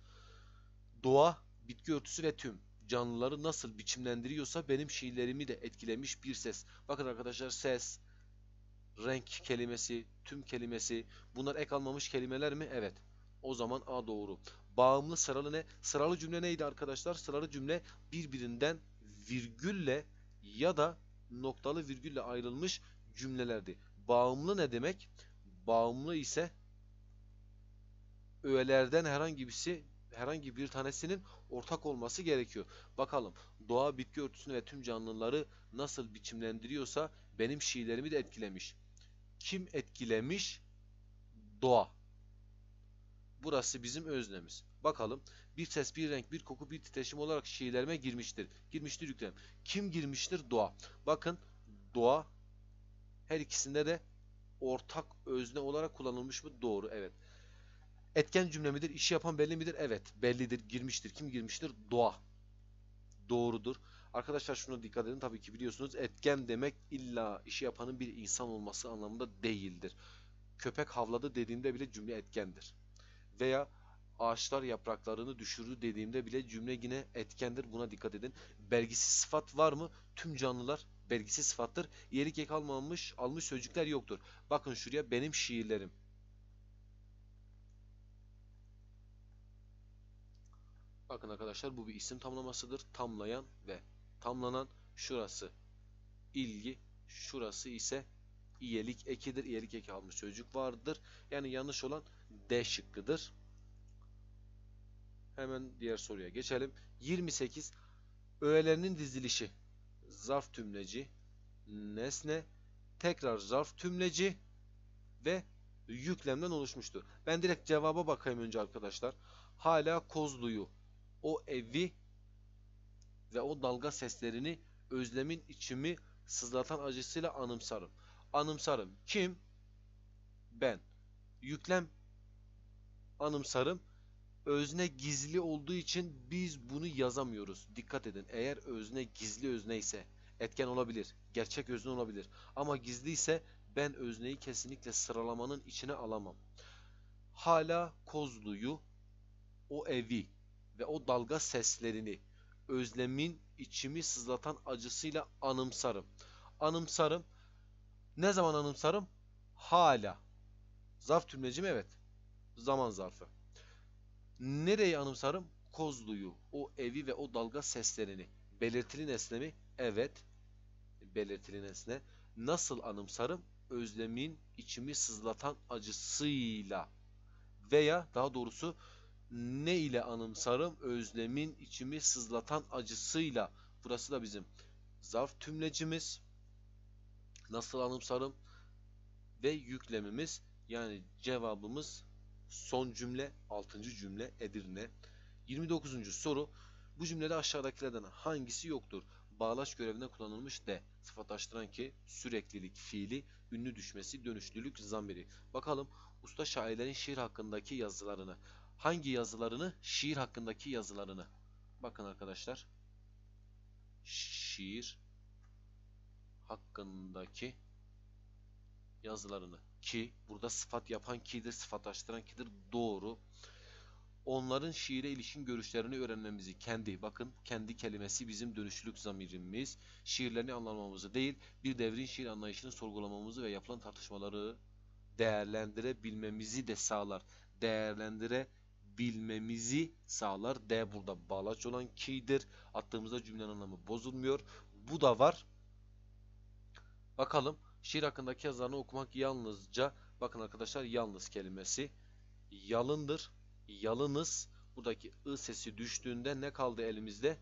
Doğa, bitki örtüsü ve tüm canlıları nasıl biçimlendiriyorsa benim şiirlerimi de etkilemiş bir ses. Bakın arkadaşlar ses, renk kelimesi, tüm kelimesi bunlar ek almamış kelimeler mi? Evet. O zaman A doğru. Bağımlı sıralı ne? Sıralı cümle neydi arkadaşlar? Sıralı cümle birbirinden virgülle ya da noktalı virgülle ayrılmış cümlelerdi. Bağımlı ne demek? Bağımlı ise öğelerden herhangi birisi herhangi bir tanesinin ortak olması gerekiyor. Bakalım doğa bitki örtüsünü ve tüm canlıları nasıl biçimlendiriyorsa benim şiirlerimi de etkilemiş. Kim etkilemiş? Doğa. Burası bizim öznemiz. Bakalım bir ses, bir renk, bir koku, bir titreşim olarak şiirlerime girmiştir. Girmiştir yüklem. Kim girmiştir? Doğa. Bakın doğa her ikisinde de ortak özne olarak kullanılmış mı? Doğru. Evet. Etken cümle midir? İşi yapan belli midir? Evet. Bellidir. Girmiştir. Kim girmiştir? Doğa. Doğrudur. Arkadaşlar şuna dikkat edin. Tabii ki biliyorsunuz etken demek illa işi yapanın bir insan olması anlamında değildir. Köpek havladı dediğinde bile cümle etkendir. Veya ağaçlar yapraklarını düşürdü dediğimde bile cümle yine etkendir. Buna dikkat edin. Belgisiz sıfat var mı? Tüm canlılar belgisiz sıfattır. Yeri kek almamış, almış sözcükler yoktur. Bakın şuraya benim şiirlerim. Bakın arkadaşlar bu bir isim tamlamasıdır. Tamlayan ve tamlanan şurası ilgi, şurası ise iyelik ekidir. İyelik eki almış sözcük vardır. Yani yanlış olan D şıkkıdır. Hemen diğer soruya geçelim. 28. Öğelerinin dizilişi. Zarf tümleci, nesne, tekrar zarf tümleci ve yüklemden oluşmuştur. Ben direkt cevaba bakayım önce arkadaşlar. Hala Kozlu'yu, o evi ve o dalga seslerini özlemin içimi sızlatan acısıyla anımsarım. Anımsarım. Kim? Ben. Yüklem anımsarım özne gizli olduğu için biz bunu yazamıyoruz. Dikkat edin eğer özne gizli özne ise etken olabilir. Gerçek özne olabilir. Ama gizli ise ben özneyi kesinlikle sıralamanın içine alamam. Hala Kozlu'yu, o evi ve o dalga seslerini özlemin içimi sızlatan acısıyla anımsarım. Anımsarım. Ne zaman anımsarım? Hala. Zarf tümlecim evet. Zaman zarfı. Nereyi anımsarım? Kozlu'yu, o evi ve o dalga seslerini. Belirtili nesne mi? Evet. Belirtili nesne. Nasıl anımsarım? Özlemin içimi sızlatan acısıyla. Veya daha doğrusu ne ile anımsarım? Özlemin içimi sızlatan acısıyla. Burası da bizim zarf tümlecimiz. Nasıl anımsarım? Ve yüklemimiz yani cevabımız Son cümle 6. cümle Edirne. 29. soru bu cümlede aşağıdakilerden hangisi yoktur? Bağlaç görevine kullanılmış de sıfatlaştıran ki süreklilik fiili, ünlü düşmesi, dönüşlülük, zamiri. Bakalım usta şairlerin şiir hakkındaki yazılarını. Hangi yazılarını? Şiir hakkındaki yazılarını. Bakın arkadaşlar. Şiir hakkındaki yazılarını ki burada sıfat yapan kidir, sıfatlaştıran kidir doğru. Onların şiire ilişkin görüşlerini öğrenmemizi kendi bakın kendi kelimesi bizim dönüşlülük zamirimiz. Şiirlerini anlamamızı değil bir devrin şiir anlayışını sorgulamamızı ve yapılan tartışmaları değerlendirebilmemizi de sağlar. Değerlendirebilmemizi sağlar. D burada bağlaç olan ki'dir. Attığımızda cümlenin anlamı bozulmuyor. Bu da var. Bakalım. Şiir hakkındaki yazılarını okumak yalnızca, bakın arkadaşlar yalnız kelimesi yalındır, yalınız. Buradaki ı sesi düştüğünde ne kaldı elimizde?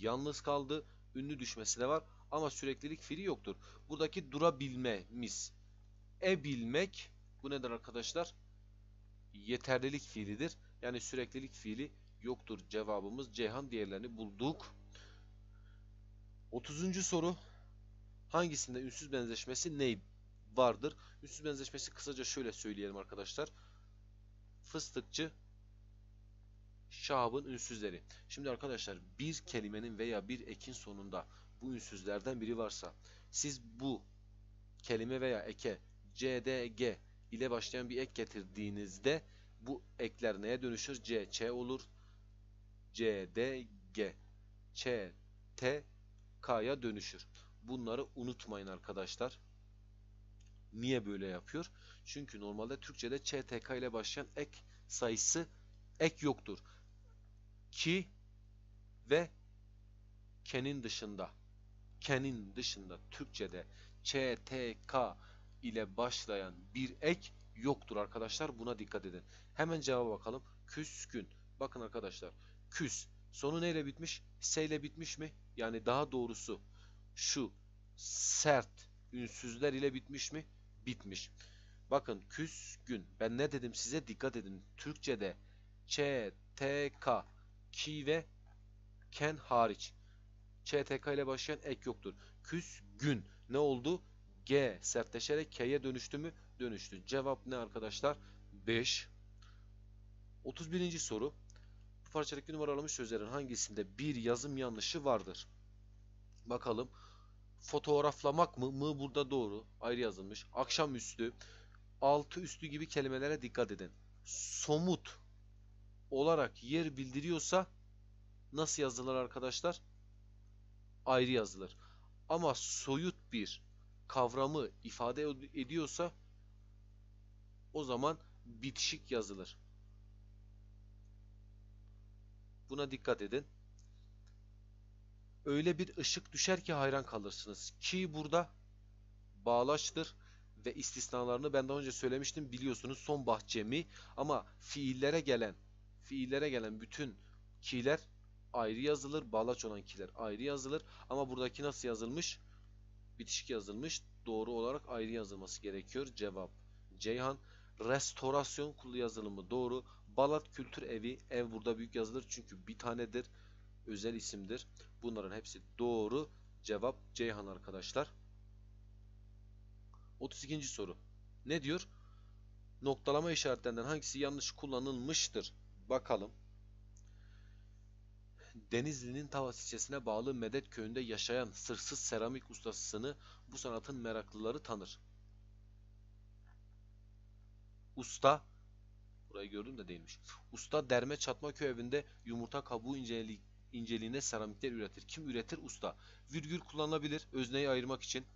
Yalnız kaldı, ünlü düşmesi de var ama süreklilik fiili yoktur. Buradaki durabilmemiz, ebilmek, bu nedir arkadaşlar? Yeterlilik fiilidir. Yani süreklilik fiili yoktur cevabımız. Ceyhan diğerlerini bulduk. 30. soru Hangisinde ünsüz benzeşmesi ne vardır? Ünsüz benzeşmesi kısaca şöyle söyleyelim arkadaşlar. Fıstıkçı Şahab'ın ünsüzleri. Şimdi arkadaşlar bir kelimenin veya bir ekin sonunda bu ünsüzlerden biri varsa siz bu kelime veya eke C, D, G ile başlayan bir ek getirdiğinizde bu ekler neye dönüşür? C, Ç olur. C, D, G, Ç, T, K'ya dönüşür. Bunları unutmayın arkadaşlar. Niye böyle yapıyor? Çünkü normalde Türkçe'de ÇTK ile başlayan ek sayısı ek yoktur. Ki ve kenin dışında kenin dışında Türkçe'de ÇTK ile başlayan bir ek yoktur arkadaşlar. Buna dikkat edin. Hemen cevaba bakalım. Küskün. Bakın arkadaşlar. Küs. Sonu neyle bitmiş? S ile bitmiş mi? Yani daha doğrusu şu sert ünsüzler ile bitmiş mi? Bitmiş. Bakın küskün. Ben ne dedim size? Dikkat edin. Türkçe'de Ç, T, K, Ki ve Ken hariç. Ç, T, K ile başlayan ek yoktur. Küskün. Ne oldu? G sertleşerek K'ye dönüştü mü? Dönüştü. Cevap ne arkadaşlar? 5. 31. soru. Bu parçadaki numaralamış sözlerin hangisinde bir yazım yanlışı vardır? Bakalım fotoğraflamak mı? Mı burada doğru. Ayrı yazılmış. Akşamüstü, altı üstü gibi kelimelere dikkat edin. Somut olarak yer bildiriyorsa nasıl yazılır arkadaşlar? Ayrı yazılır. Ama soyut bir kavramı ifade ediyorsa o zaman bitişik yazılır. Buna dikkat edin öyle bir ışık düşer ki hayran kalırsınız. Ki burada bağlaçtır ve istisnalarını ben daha önce söylemiştim biliyorsunuz son bahçemi ama fiillere gelen fiillere gelen bütün kiler ayrı yazılır. Bağlaç olan kiler ayrı yazılır. Ama buradaki nasıl yazılmış? Bitişik yazılmış. Doğru olarak ayrı yazılması gerekiyor. Cevap Ceyhan. Restorasyon kulu yazılımı doğru. Balat Kültür Evi. Ev burada büyük yazılır çünkü bir tanedir özel isimdir. Bunların hepsi doğru cevap Ceyhan arkadaşlar. 32. soru. Ne diyor? Noktalama işaretlerinden hangisi yanlış kullanılmıştır? Bakalım. Denizli'nin Tavas ilçesine bağlı Medet köyünde yaşayan sırsız seramik ustasını bu sanatın meraklıları tanır. Usta Burayı gördüm de değilmiş. Usta derme çatma köy evinde yumurta kabuğu incelik, inceliğinde seramikler üretir. Kim üretir? Usta. Virgül kullanılabilir özneyi ayırmak için.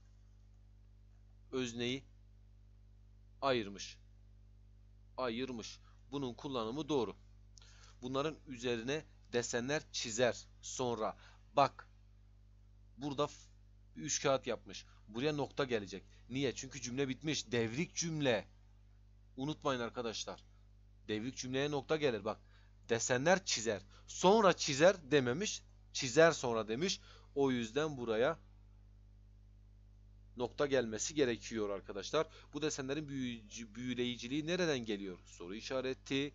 Özneyi ayırmış. Ayırmış. Bunun kullanımı doğru. Bunların üzerine desenler çizer. Sonra bak burada üç kağıt yapmış. Buraya nokta gelecek. Niye? Çünkü cümle bitmiş. Devrik cümle. Unutmayın arkadaşlar. Devrik cümleye nokta gelir. Bak Desenler çizer. Sonra çizer dememiş. Çizer sonra demiş. O yüzden buraya nokta gelmesi gerekiyor arkadaşlar. Bu desenlerin büyüleyiciliği nereden geliyor? Soru işareti.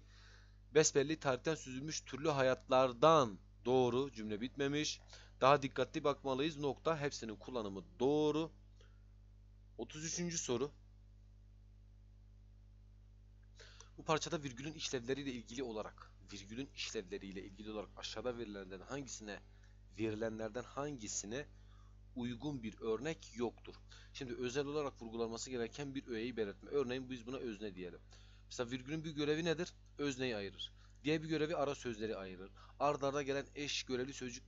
Besbelli tarihten süzülmüş türlü hayatlardan doğru cümle bitmemiş. Daha dikkatli bakmalıyız nokta hepsinin kullanımı doğru. 33. soru. Bu parçada virgülün işlevleriyle ilgili olarak virgülün işlevleriyle ilgili olarak aşağıda verilenlerden hangisine verilenlerden hangisine uygun bir örnek yoktur. Şimdi özel olarak vurgulanması gereken bir öğeyi belirtme. Örneğin biz buna özne diyelim. Mesela virgülün bir görevi nedir? Özneyi ayırır. Diye bir görevi ara sözleri ayırır. Arda arda gelen eş görevli sözcük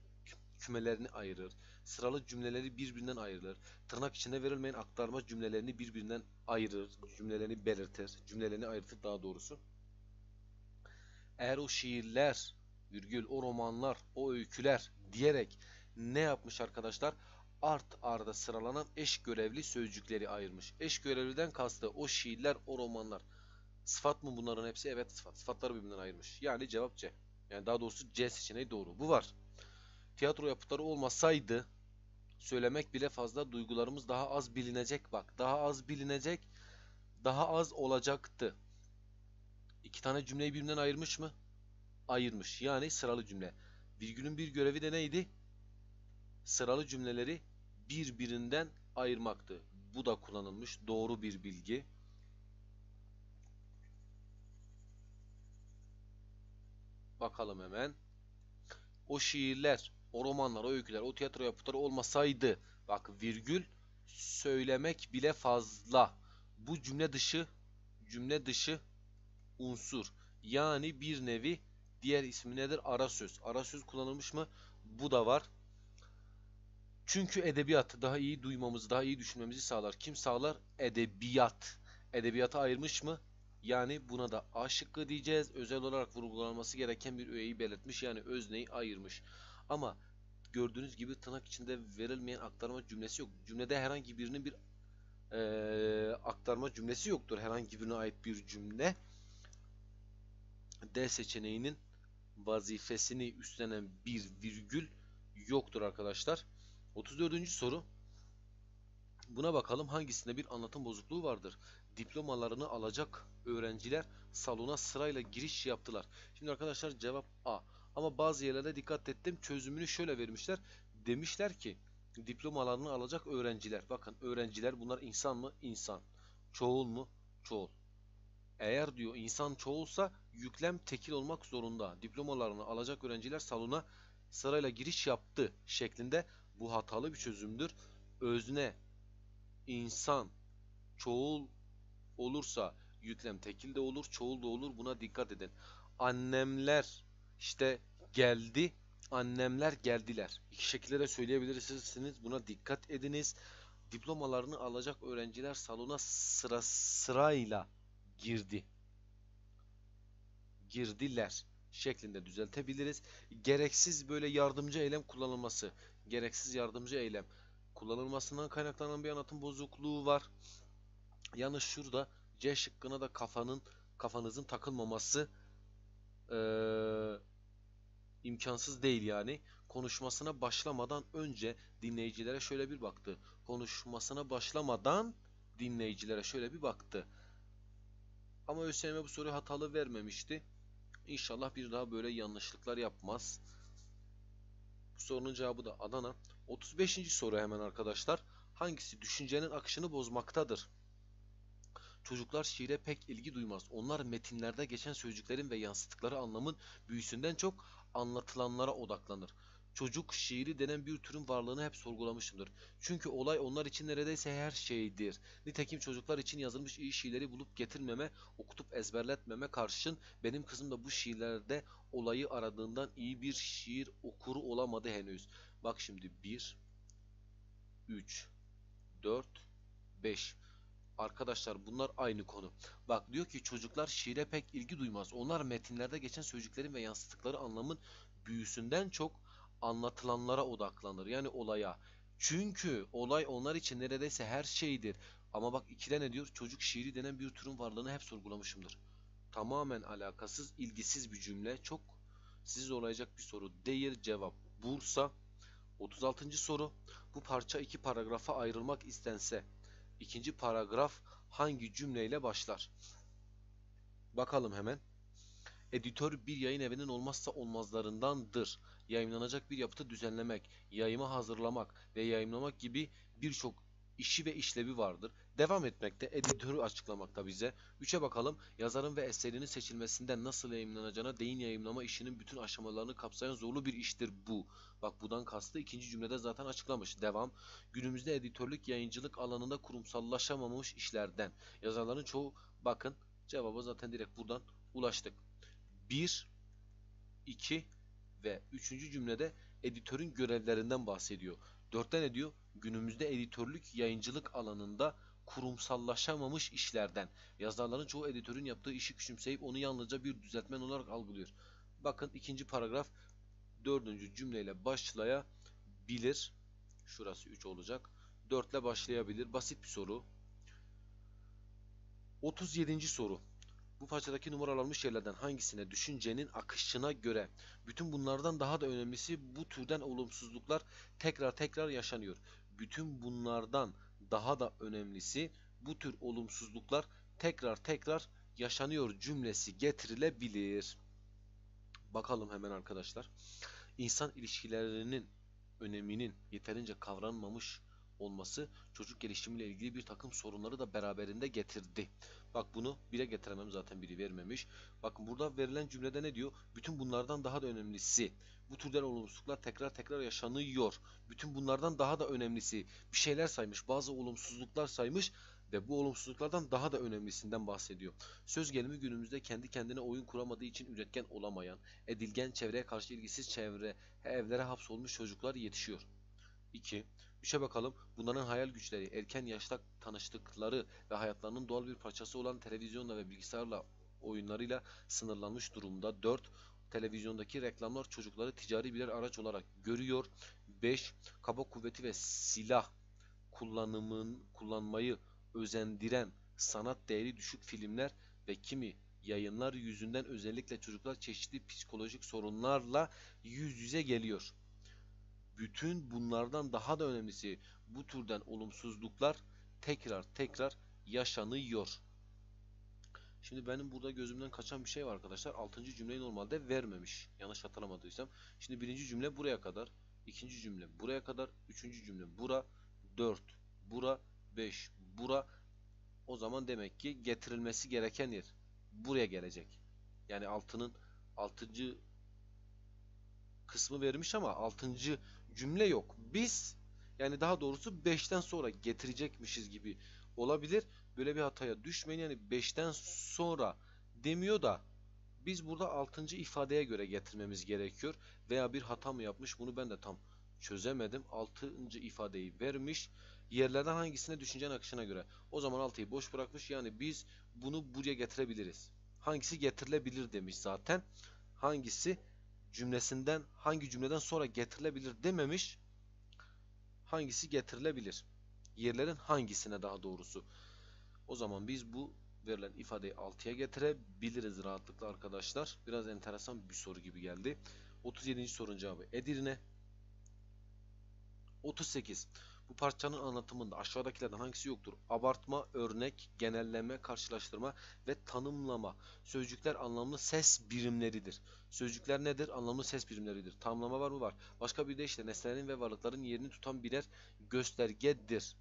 kümelerini ayırır. Sıralı cümleleri birbirinden ayırır. Tırnak içinde verilmeyen aktarma cümlelerini birbirinden ayırır. Cümlelerini belirtir. Cümlelerini ayırtır daha doğrusu eğer o şiirler, virgül o romanlar, o öyküler diyerek ne yapmış arkadaşlar? Art arda sıralanan eş görevli sözcükleri ayırmış. Eş görevliden kastı o şiirler, o romanlar. Sıfat mı bunların hepsi? Evet sıfat. Sıfatları birbirinden ayırmış. Yani cevap C. Yani daha doğrusu C seçeneği doğru. Bu var. Tiyatro yapıtları olmasaydı söylemek bile fazla duygularımız daha az bilinecek bak. Daha az bilinecek, daha az olacaktı. İki tane cümleyi birbirinden ayırmış mı? Ayırmış. Yani sıralı cümle. Virgülün bir görevi de neydi? Sıralı cümleleri birbirinden ayırmaktı. Bu da kullanılmış doğru bir bilgi. Bakalım hemen. O şiirler, o romanlar, o öyküler, o tiyatro yapıtları olmasaydı bak virgül söylemek bile fazla. Bu cümle dışı cümle dışı unsur yani bir nevi diğer ismi nedir? Ara söz. Ara söz kullanılmış mı? Bu da var. Çünkü edebiyatı daha iyi duymamızı, daha iyi düşünmemizi sağlar. Kim sağlar? Edebiyat. Edebiyata ayırmış mı? Yani buna da A şıkkı diyeceğiz. Özel olarak vurgulanması gereken bir öğeyi belirtmiş. Yani özneyi ayırmış. Ama gördüğünüz gibi tırnak içinde verilmeyen aktarma cümlesi yok. Cümlede herhangi birinin bir e, aktarma cümlesi yoktur. Herhangi birine ait bir cümle D seçeneğinin vazifesini üstlenen bir virgül yoktur arkadaşlar. 34. soru. Buna bakalım hangisinde bir anlatım bozukluğu vardır. Diplomalarını alacak öğrenciler salona sırayla giriş yaptılar. Şimdi arkadaşlar cevap A. Ama bazı yerlere dikkat ettim. Çözümünü şöyle vermişler. Demişler ki diplomalarını alacak öğrenciler. Bakın öğrenciler bunlar insan mı? İnsan. Çoğul mu? Çoğul. Eğer diyor insan çoğulsa yüklem tekil olmak zorunda. Diplomalarını alacak öğrenciler salona sırayla giriş yaptı şeklinde bu hatalı bir çözümdür. Özne insan çoğul olursa yüklem tekil de olur, çoğul da olur. Buna dikkat edin. Annemler işte geldi, annemler geldiler. İki şekilde de söyleyebilirsiniz. Buna dikkat ediniz. Diplomalarını alacak öğrenciler salona sıra sırayla girdi girdiler şeklinde düzeltebiliriz. Gereksiz böyle yardımcı eylem kullanılması, gereksiz yardımcı eylem kullanılmasından kaynaklanan bir anlatım bozukluğu var. Yalnız şurada C şıkkına da kafanın kafanızın takılmaması e, imkansız değil yani. Konuşmasına başlamadan önce dinleyicilere şöyle bir baktı. Konuşmasına başlamadan dinleyicilere şöyle bir baktı. Ama ÖSYM bu soruyu hatalı vermemişti. İnşallah bir daha böyle yanlışlıklar yapmaz. Bu sorunun cevabı da Adana. 35. soru hemen arkadaşlar. Hangisi düşüncenin akışını bozmaktadır? Çocuklar şiire pek ilgi duymaz. Onlar metinlerde geçen sözcüklerin ve yansıttıkları anlamın büyüsünden çok anlatılanlara odaklanır çocuk şiiri denen bir türün varlığını hep sorgulamışımdır. Çünkü olay onlar için neredeyse her şeydir. Nitekim çocuklar için yazılmış iyi şiirleri bulup getirmeme, okutup ezberletmeme karşın benim kızım da bu şiirlerde olayı aradığından iyi bir şiir okuru olamadı henüz. Bak şimdi 1, 3, 4, 5. Arkadaşlar bunlar aynı konu. Bak diyor ki çocuklar şiire pek ilgi duymaz. Onlar metinlerde geçen sözcüklerin ve yansıttıkları anlamın büyüsünden çok anlatılanlara odaklanır. Yani olaya. Çünkü olay onlar için neredeyse her şeydir. Ama bak ikide ne diyor? Çocuk şiiri denen bir türün varlığını hep sorgulamışımdır. Tamamen alakasız, ilgisiz bir cümle. Çok sizi olacak bir soru. Değil cevap. Bursa. 36. soru. Bu parça iki paragrafa ayrılmak istense ikinci paragraf hangi cümleyle başlar? Bakalım hemen. Editör bir yayın evinin olmazsa olmazlarındandır yayınlanacak bir yapıtı düzenlemek, yayıma hazırlamak ve yayınlamak gibi birçok işi ve işlevi vardır. Devam etmekte editörü açıklamakta bize. üçe bakalım yazarın ve eserinin seçilmesinden nasıl yayınlanacağına değin yayınlama işinin bütün aşamalarını kapsayan zorlu bir iştir bu. Bak budan kastı ikinci cümlede zaten açıklamış. Devam. Günümüzde editörlük yayıncılık alanında kurumsallaşamamış işlerden. Yazarların çoğu bakın cevaba zaten direkt buradan ulaştık. 1 2 ve üçüncü cümlede editörün görevlerinden bahsediyor. Dörtte ne diyor? Günümüzde editörlük yayıncılık alanında kurumsallaşamamış işlerden. Yazarların çoğu editörün yaptığı işi küçümseyip onu yalnızca bir düzeltmen olarak algılıyor. Bakın ikinci paragraf dördüncü cümleyle başlayabilir. Şurası 3 olacak. 4 ile başlayabilir. Basit bir soru. 37. soru. Bu parçadaki numaralanmış şeylerden hangisine düşüncenin akışına göre bütün bunlardan daha da önemlisi bu türden olumsuzluklar tekrar tekrar yaşanıyor. Bütün bunlardan daha da önemlisi bu tür olumsuzluklar tekrar tekrar yaşanıyor cümlesi getirilebilir. Bakalım hemen arkadaşlar. İnsan ilişkilerinin öneminin yeterince kavranmamış olması çocuk gelişimiyle ilgili bir takım sorunları da beraberinde getirdi. Bak bunu bire getiremem zaten biri vermemiş. Bakın burada verilen cümlede ne diyor? Bütün bunlardan daha da önemlisi. Bu türden olumsuzluklar tekrar tekrar yaşanıyor. Bütün bunlardan daha da önemlisi. Bir şeyler saymış, bazı olumsuzluklar saymış ve bu olumsuzluklardan daha da önemlisinden bahsediyor. Söz gelimi günümüzde kendi kendine oyun kuramadığı için üretken olamayan, edilgen çevreye karşı ilgisiz çevre, evlere hapsolmuş çocuklar yetişiyor. 2. 3'e bakalım. Bunların hayal güçleri, erken yaşta tanıştıkları ve hayatlarının doğal bir parçası olan televizyonla ve bilgisayarla oyunlarıyla sınırlanmış durumda. 4. Televizyondaki reklamlar çocukları ticari birer araç olarak görüyor. 5. Kaba kuvveti ve silah kullanımın kullanmayı özendiren sanat değeri düşük filmler ve kimi yayınlar yüzünden özellikle çocuklar çeşitli psikolojik sorunlarla yüz yüze geliyor bütün bunlardan daha da önemlisi bu türden olumsuzluklar tekrar tekrar yaşanıyor. Şimdi benim burada gözümden kaçan bir şey var arkadaşlar. altıncı cümleyi normalde vermemiş. Yanlış hatırlamadıysam. Şimdi birinci cümle buraya kadar. ikinci cümle buraya kadar. Üçüncü cümle bura. Dört. Bura. Beş. Bura. O zaman demek ki getirilmesi gereken yer buraya gelecek. Yani altının altıncı kısmı vermiş ama altıncı cümle yok. Biz yani daha doğrusu 5'ten sonra getirecekmişiz gibi olabilir. Böyle bir hataya düşmeyin. Yani 5'ten sonra demiyor da biz burada 6. ifadeye göre getirmemiz gerekiyor. Veya bir hata mı yapmış bunu ben de tam çözemedim. 6. ifadeyi vermiş. Yerlerden hangisine düşüncenin akışına göre. O zaman 6'yı boş bırakmış. Yani biz bunu buraya getirebiliriz. Hangisi getirilebilir demiş zaten. Hangisi cümlesinden hangi cümleden sonra getirilebilir dememiş. Hangisi getirilebilir? Yerlerin hangisine daha doğrusu? O zaman biz bu verilen ifadeyi 6'ya getirebiliriz rahatlıkla arkadaşlar. Biraz enteresan bir soru gibi geldi. 37. sorunun cevabı Edirne. 38. Bu parçanın anlatımında aşağıdakilerden hangisi yoktur? Abartma, örnek, genelleme, karşılaştırma ve tanımlama. Sözcükler anlamlı ses birimleridir. Sözcükler nedir? Anlamlı ses birimleridir. Tamlama var mı? Var. Başka bir de işte nesnelerin ve varlıkların yerini tutan birer göstergedir.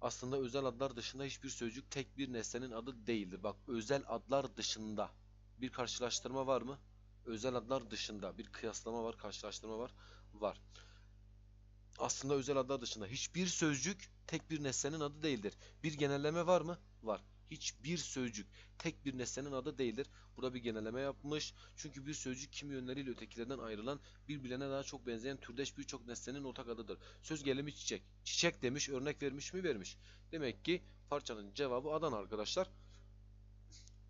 Aslında özel adlar dışında hiçbir sözcük tek bir nesnenin adı değildir. Bak özel adlar dışında bir karşılaştırma var mı? Özel adlar dışında bir kıyaslama var, karşılaştırma var. Var aslında özel adı dışında hiçbir sözcük tek bir nesnenin adı değildir. Bir genelleme var mı? Var. Hiçbir sözcük tek bir nesnenin adı değildir. Burada bir genelleme yapmış. Çünkü bir sözcük kimi yönleriyle ötekilerden ayrılan birbirine daha çok benzeyen türdeş birçok nesnenin ortak adıdır. Söz gelimi çiçek. Çiçek demiş örnek vermiş mi vermiş. Demek ki parçanın cevabı Adan arkadaşlar.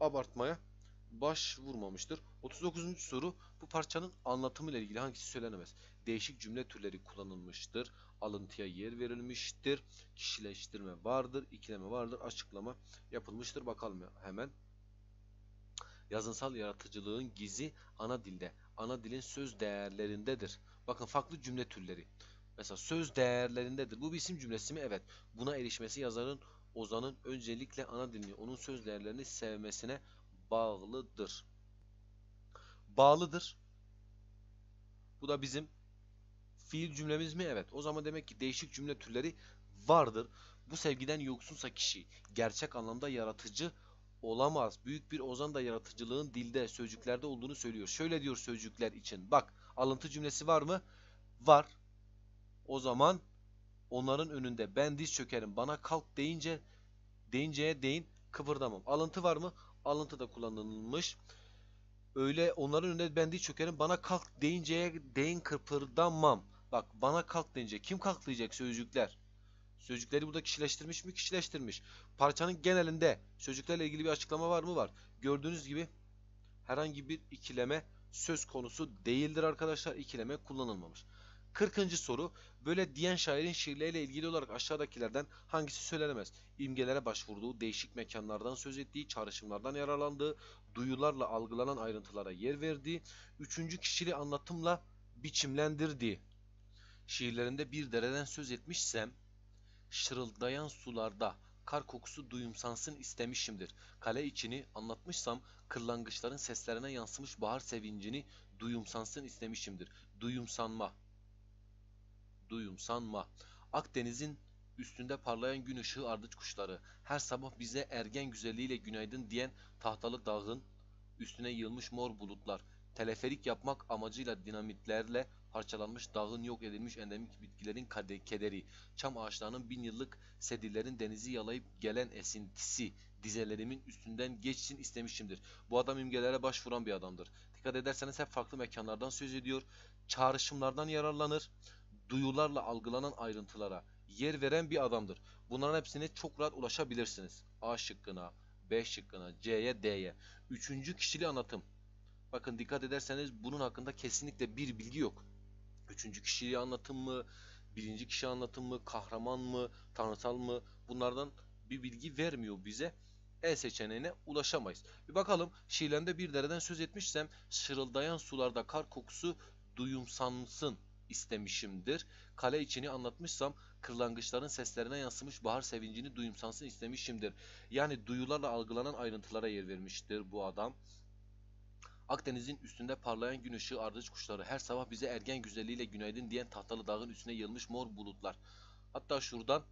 Abartmaya baş vurmamıştır. 39. soru bu parçanın anlatımı ile ilgili hangisi söylenemez? Değişik cümle türleri kullanılmıştır. Alıntıya yer verilmiştir. Kişileştirme vardır. ikileme vardır. Açıklama yapılmıştır. Bakalım hemen. Yazınsal yaratıcılığın gizi ana dilde. Ana dilin söz değerlerindedir. Bakın farklı cümle türleri. Mesela söz değerlerindedir. Bu bir isim cümlesi mi? Evet. Buna erişmesi yazarın Ozan'ın öncelikle ana dilini, onun söz değerlerini sevmesine bağlıdır. Bağlıdır. Bu da bizim fiil cümlemiz mi? Evet. O zaman demek ki değişik cümle türleri vardır. Bu sevgiden yoksunsa kişi gerçek anlamda yaratıcı olamaz. Büyük bir ozan da yaratıcılığın dilde, sözcüklerde olduğunu söylüyor. Şöyle diyor sözcükler için. Bak alıntı cümlesi var mı? Var. O zaman onların önünde ben diz çökerim, bana kalk deyince deyinceye deyin, kıpırdamam. Alıntı var mı? alıntıda kullanılmış. Öyle onların önünde ben diz çökerim. Bana kalk deyinceye deyin kıpırdanmam. Bak bana kalk deyince kim kalklayacak sözcükler. Sözcükleri burada kişileştirmiş mi? Kişileştirmiş. Parçanın genelinde sözcüklerle ilgili bir açıklama var mı? Var. Gördüğünüz gibi herhangi bir ikileme söz konusu değildir arkadaşlar. İkileme kullanılmamış. 40. soru. Böyle diyen şairin şiirleriyle ilgili olarak aşağıdakilerden hangisi söylenemez? İmgelere başvurduğu, değişik mekanlardan söz ettiği, çağrışımlardan yararlandığı, duyularla algılanan ayrıntılara yer verdiği, üçüncü kişili anlatımla biçimlendirdiği. Şiirlerinde bir dereden söz etmişsem, şırıldayan sularda kar kokusu duyumsansın istemişimdir. Kale içini anlatmışsam kırlangıçların seslerine yansımış bahar sevincini duyumsansın istemişimdir. Duyumsanma duyum sanma. Akdeniz'in üstünde parlayan gün ışığı ardıç kuşları. Her sabah bize ergen güzelliğiyle günaydın diyen tahtalı dağın üstüne yılmış mor bulutlar. Teleferik yapmak amacıyla dinamitlerle parçalanmış dağın yok edilmiş endemik bitkilerin kederi, çam ağaçlarının bin yıllık sedirlerin denizi yalayıp gelen esintisi dizelerimin üstünden geçsin istemişimdir. Bu adam imgelere başvuran bir adamdır. Dikkat ederseniz hep farklı mekanlardan söz ediyor, çağrışımlardan yararlanır, duyularla algılanan ayrıntılara yer veren bir adamdır. Bunların hepsine çok rahat ulaşabilirsiniz. A şıkkına, B şıkkına, C'ye, D'ye. Üçüncü kişili anlatım. Bakın dikkat ederseniz bunun hakkında kesinlikle bir bilgi yok. Üçüncü kişili anlatım mı, birinci kişi anlatım mı, kahraman mı, tanrısal mı bunlardan bir bilgi vermiyor bize. E seçeneğine ulaşamayız. Bir bakalım şiirlerinde bir dereden söz etmişsem şırıldayan sularda kar kokusu duyumsansın istemişimdir. Kale içini anlatmışsam kırlangıçların seslerine yansımış bahar sevincini duyumsansın istemişimdir. Yani duyularla algılanan ayrıntılara yer vermiştir bu adam. Akdeniz'in üstünde parlayan gün ışığı ardıç kuşları her sabah bize ergen güzelliğiyle günaydın diyen tahtalı dağın üstüne yığılmış mor bulutlar. Hatta şuradan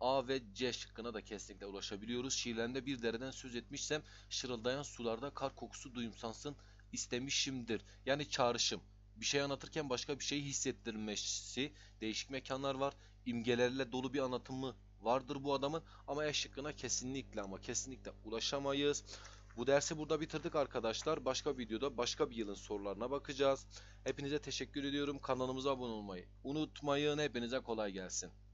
A ve C şıkkına da kesinlikle ulaşabiliyoruz. Şiirlerinde bir dereden söz etmişsem şırıldayan sularda kar kokusu duyumsansın istemişimdir. Yani çağrışım bir şey anlatırken başka bir şey hissettirmesi, değişik mekanlar var, imgelerle dolu bir anlatımı vardır bu adamın ama E şıkkına kesinlikle ama kesinlikle ulaşamayız. Bu dersi burada bitirdik arkadaşlar. Başka videoda başka bir yılın sorularına bakacağız. Hepinize teşekkür ediyorum. Kanalımıza abone olmayı unutmayın. Hepinize kolay gelsin.